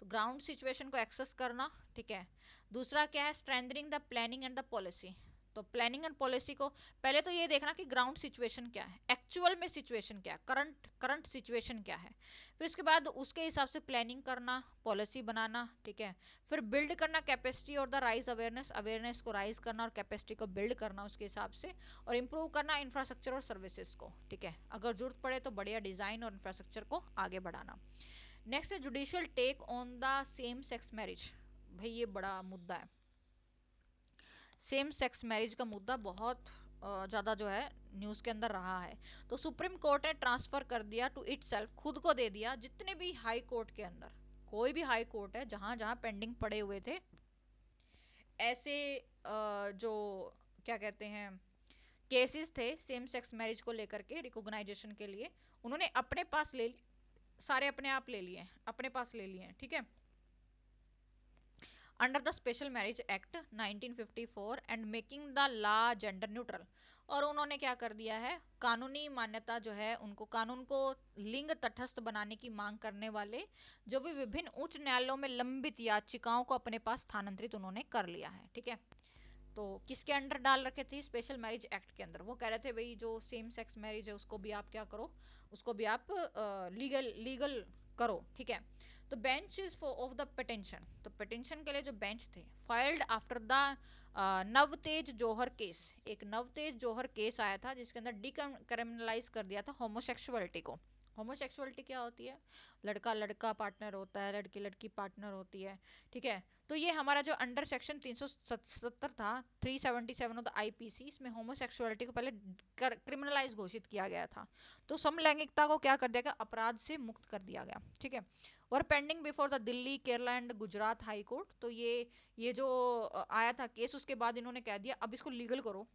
तो ग्राउंड सिचुएशन को एक्सेस करना ठीक है दूसरा क्या है strengthening the planning and the policy तो प्लानिंग एंड पॉलिसी को पहले तो ये देखना कि ग्राउंड सिचुएशन क्या है एक्चुअल में सिचुएशन क्या है करंट करंट सिचुएशन क्या है फिर उसके बाद उसके हिसाब से प्लानिंग करना पॉलिसी बनाना ठीक है फिर बिल्ड करना कैपेसिटी और द राइज अवेयरनेस अवेयरनेस को राइज करना और कैपेसिटी को बिल्ड करना उसके हिसाब से और इम्प्रूव करना इंफ्रास्ट्रक्चर और सर्विसेज को ठीक है अगर जरूरत पड़े तो बढ़िया डिज़ाइन और इंफ्रास्ट्रक्चर को आगे बढ़ाना नेक्स्ट है judicial take on the same sex marriage भाई ये बड़ा मुद्दा है सेम सेक्स मैरिज का मुद्दा बहुत ज़्यादा जो है न्यूज़ के अंदर रहा है तो सुप्रीम कोर्ट ने ट्रांसफ़र कर दिया टू इट खुद को दे दिया जितने भी हाई कोर्ट के अंदर कोई भी हाई कोर्ट है जहाँ जहाँ पेंडिंग पड़े हुए थे ऐसे जो क्या कहते हैं केसेस थे सेम सेक्स मैरिज को लेकर के रिकोगनाइजेशन के लिए उन्होंने अपने पास ले सारे अपने आप ले लिए अपने पास ले लिए ठीक है under the special marriage act 1954 and making the law gender neutral और उन्होंने क्या कर दिया है कानूनी मान्यता जो है उनको कानून को लिंग तटस्थ बनाने की मांग करने वाले जो भी विभिन्न उच्च न्यायालयों में लंबित याचिकाओं को अपने पास स्थानांतरित उन्होंने कर लिया है ठीक है तो किसके अंडर डाल रखे थे स्पेशल मैरिज एक्ट के अंदर वो कह रहे थे भाई जो सेम सेक्स मैरिज है उसको भी आप क्या करो उसको भी आप लीगल लीगल करो ठीक है तो bench is for of the petition तो पटेंशन के लिए जो बेंच थे filed after the Navtej Johar case एक नवतेज जौहर केस आया था जिसके अंदर डिक्रिमिनलाइज कर दिया था होमोसेक्सुअलिटी को होमोसेक्सुअलिटी क्या होती है लड़का लड़का पार्टनर होता है लड़की लड़की पार्टनर होती है ठीक है तो ये हमारा जो अंडर सेक्शन 377 था 377 ऑफ द आईपीसी इसमें होमोसेक्सुअलिटी को पहले क्रिमिनलाइज घोषित किया गया था तो समलैंगिकता को क्या कर दिया गया अपराध से मुक्त कर दिया गया ठीक है और pending before the Delhi Kerala and Gujarat high court तो ये ये जो आया था केस उसके बाद इन्होंने कह दिया अब इसको लीगल करो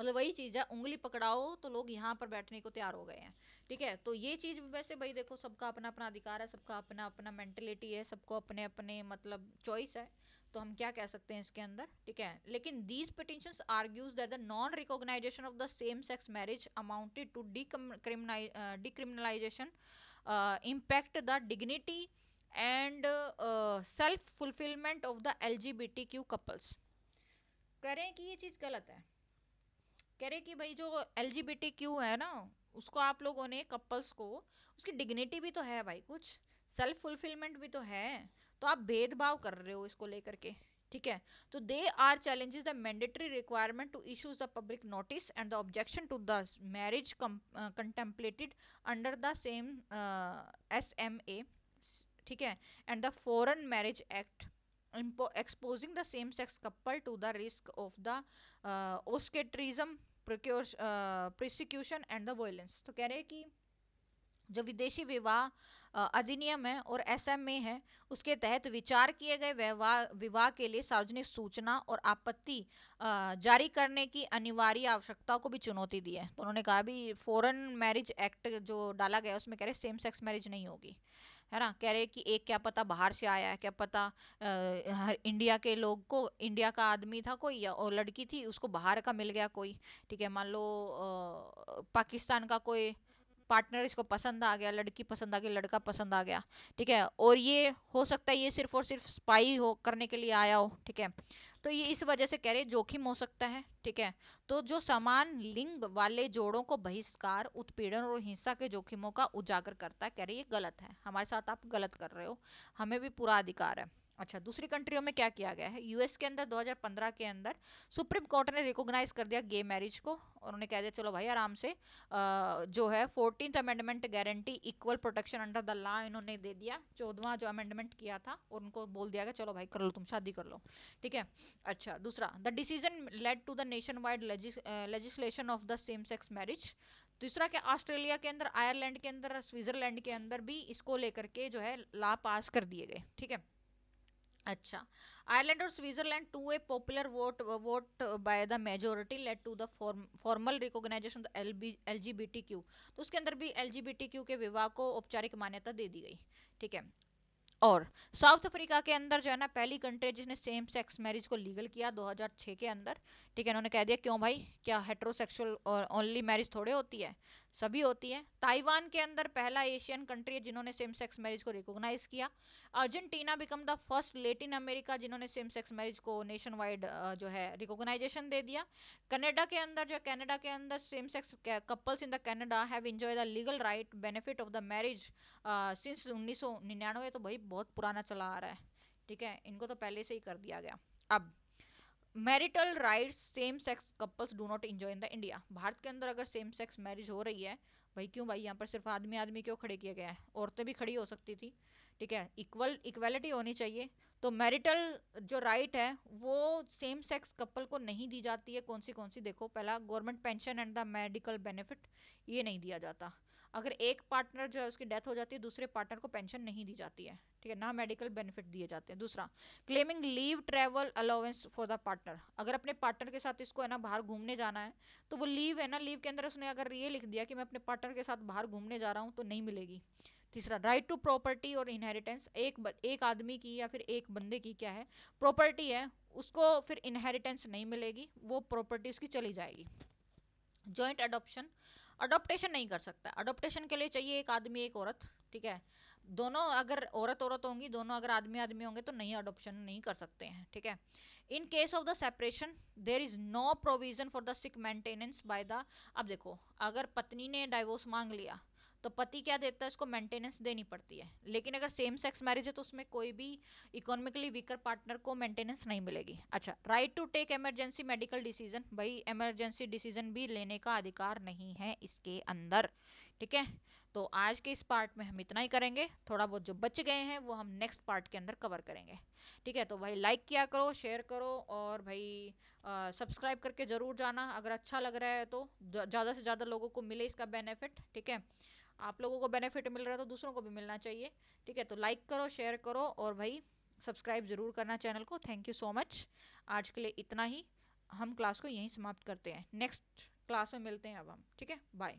मतलब वही चीज़ है उंगली पकड़ाओ तो लोग यहाँ पर बैठने को तैयार हो गए हैं ठीक है तो ये चीज़ वैसे भाई देखो सबका अपना अपना अधिकार है सबका अपना अपना मेंटेलिटी है सबको अपने अपने मतलब चॉइस है तो हम क्या कह सकते हैं इसके अंदर ठीक है लेकिन these petition argues that the non recognition of the same sex marriage amounted to discrimination impact the dignity and self fulfilment of the L G B T Q couples कह रहे हैं कि ये चीज़ गलत है कह रहे हैं कि भाई जो L G B T Q है ना उसको आप लोगों ने कपल्स को उसकी डिग्निटी भी तो है भाई कुछ सेल्फ फुलफिलमेंट भी तो है तो आप भेदभाव कर रहे हो इसको लेकर के ठीक है तो they are challenges the mandatory requirement to issues the public notice and the objection to the marriage contemplated under the same S M A ठीक है and the foreign marriage act exposing the same sex couple to the risk of the uh, oscatrism uh, prosecution and the तो कह रहे हैं कि जो विदेशी विवाह अधिनियम है और एस ए है उसके तहत विचार किए गए विवाह विवाह के लिए सार्वजनिक सूचना और आपत्ति जारी करने की अनिवार्य आवश्यकता को भी चुनौती दी है तो उन्होंने कहा भी फॉरेन मैरिज एक्ट जो डाला गया उसमें कह रहे सेम सेक्स मैरिज नहीं होगी है ना कह रहे कि एक क्या पता बाहर से आया है क्या पता आ, इंडिया के लोग को इंडिया का आदमी था कोई या और लड़की थी उसको बाहर का मिल गया कोई ठीक है मान लो पाकिस्तान का कोई पार्टनर इसको पसंद आ गया लड़की पसंद आ गई लड़का पसंद आ गया ठीक है और ये हो सकता है ये सिर्फ और सिर्फ स्पाई हो करने के लिए आया हो ठीक है तो ये इस वजह से कह रहे जोखिम हो सकता है ठीक है तो जो समान लिंग वाले जोड़ों को बहिष्कार उत्पीड़न और हिंसा के जोखिमों का उजागर करता है कह रहे ये गलत है हमारे साथ आप गलत कर रहे हो हमें भी पूरा अधिकार है अच्छा दूसरी कंट्रियों में क्या किया गया है यूएस के अंदर 2015 के अंदर सुप्रीम कोर्ट ने रिकॉग्नाइज कर दिया गे मैरिज को और उन्होंने कह दिया चलो भाई आराम से आ, जो है fourteen amendment guarantee equal protection under the law इन्होंने दे दिया चौदवा जो अमेंडमेंट किया था और उनको बोल दिया गया चलो भाई कर लो तुम शादी कर लो ठीक है अच्छा दूसरा the decision led to the nationwide legislation of the same sex marriage दूसरा क्या ऑस्ट्रेलिया के अंदर आयरलैंड के अंदर स्विट्जरलैंड के अंदर भी इसको लेकर के जो है ला पास कर दिए गए ठीक है अच्छा आयरलैंड और Switzerland to a popular vote vote by the majority led to the formal recognisation L B L G B T Q तो उसके अंदर भी L G B T Q के विवाह को औपचारिक मान्यता दे दी गई ठीक है और साउथ अफ्रीका के अंदर जो है ना पहली कंट्री जिसने सेम सेक्स मैरिज को लीगल किया 2006 के अंदर ठीक है उन्होंने कह दिया क्यों भाई क्या हेट्रोसेक्सुअल और ओनली मैरिज थोड़े होती है सभी होती है ताइवान के अंदर पहला एशियन कंट्री है जिन्होंने सेम सेक्स मैरिज को रिकॉग्नाइज किया Argentina become the first Latin America जिन्होंने सेम सेक्स मैरिज को नेशन वाइड जो है रिकॉग्नाइजेशन दे दिया कनाडा के अंदर जो कनाडा के अंदर same sex couples in the Canada have enjoy the legal right benefit of the marriage since उन्नीस तो भाई बहुत पुराना चला आ रहा है ठीक है इनको तो पहले से ही कर दिया गया अब marital rights same sex couples do not enjoy in the India Bharat के अंदर अगर सेम सेक्स मैरिज हो रही है भाई क्यों भाई यहाँ पर सिर्फ आदमी आदमी क्यों खड़े किया गया है औरतें भी खड़ी हो सकती थी ठीक है इक्वल इक्वलिटी होनी चाहिए तो मैरिटल जो राइट है वो सेम सेक्स कपल को नहीं दी जाती है कौन सी कौन सी देखो पहला government pension and the medical benefit ये नहीं दिया जाता अगर एक पार्टनर जो है उसकी डेथ हो जाती है दूसरे पार्टनर को पेंशन नहीं दी जाती है ठीक है ना मेडिकल बेनिफिट दिए जाते हैं दूसरा claiming leave travel allowance for the partner अगर अपने पार्टनर के साथ इसको है ना बाहर घूमने जाना है तो वो लीव है ना लीव के अंदर उसने अगर ये लिख दिया कि मैं अपने पार्टनर के साथ बाहर घूमने जा रहा हूँ तो नहीं मिलेगी तीसरा राइट टू प्रॉपर्टी और इनहेरिटेंस एक एक आदमी की या फिर एक बंदे की क्या है प्रॉपर्टी है उसको फिर इनहेरिटेंस नहीं मिलेगी वो प्रॉपर्टी उसकी चली जाएगी जॉइंट अडोप्शन अडोप्टेशन नहीं कर सकता अडोप्टेशन के लिए चाहिए एक आदमी एक औरत ठीक है दोनों अगर औरत औरत होंगी दोनों अगर आदमी आदमी होंगे तो नहीं अडोप्शन नहीं कर सकते हैं ठीक है in case of the separation there is no provision for the sick maintenance by the अब देखो अगर पत्नी ने डाइवोर्स मांग लिया तो पति क्या देता है उसको मेंटेनेंस देनी पड़ती है लेकिन अगर सेम सेक्स मैरिज है तो उसमें कोई भी इकोनॉमिकली वीकर पार्टनर को मेंटेनेंस नहीं मिलेगी अच्छा right to take emergency medical decision भाई एमरजेंसी डिसीजन भी लेने का अधिकार नहीं है इसके अंदर ठीक है तो आज के इस पार्ट में हम इतना ही करेंगे थोड़ा बहुत जो बच गए हैं वो हम नेक्स्ट पार्ट के अंदर कवर करेंगे ठीक है तो भाई लाइक किया करो शेयर करो और भाई सब्सक्राइब करके ज़रूर जाना अगर अच्छा लग रहा है तो ज़्यादा से ज़्यादा लोगों को मिले इसका बेनिफिट ठीक है आप लोगों को बेनिफिट मिल रहा है तो दूसरों को भी मिलना चाहिए ठीक है तो लाइक करो शेयर करो और भाई सब्सक्राइब ज़रूर करना चैनल को थैंक यू सो मच आज के लिए इतना ही हम क्लास को यहीं समाप्त करते हैं नेक्स्ट क्लास में मिलते हैं अब हम ठीक है बाय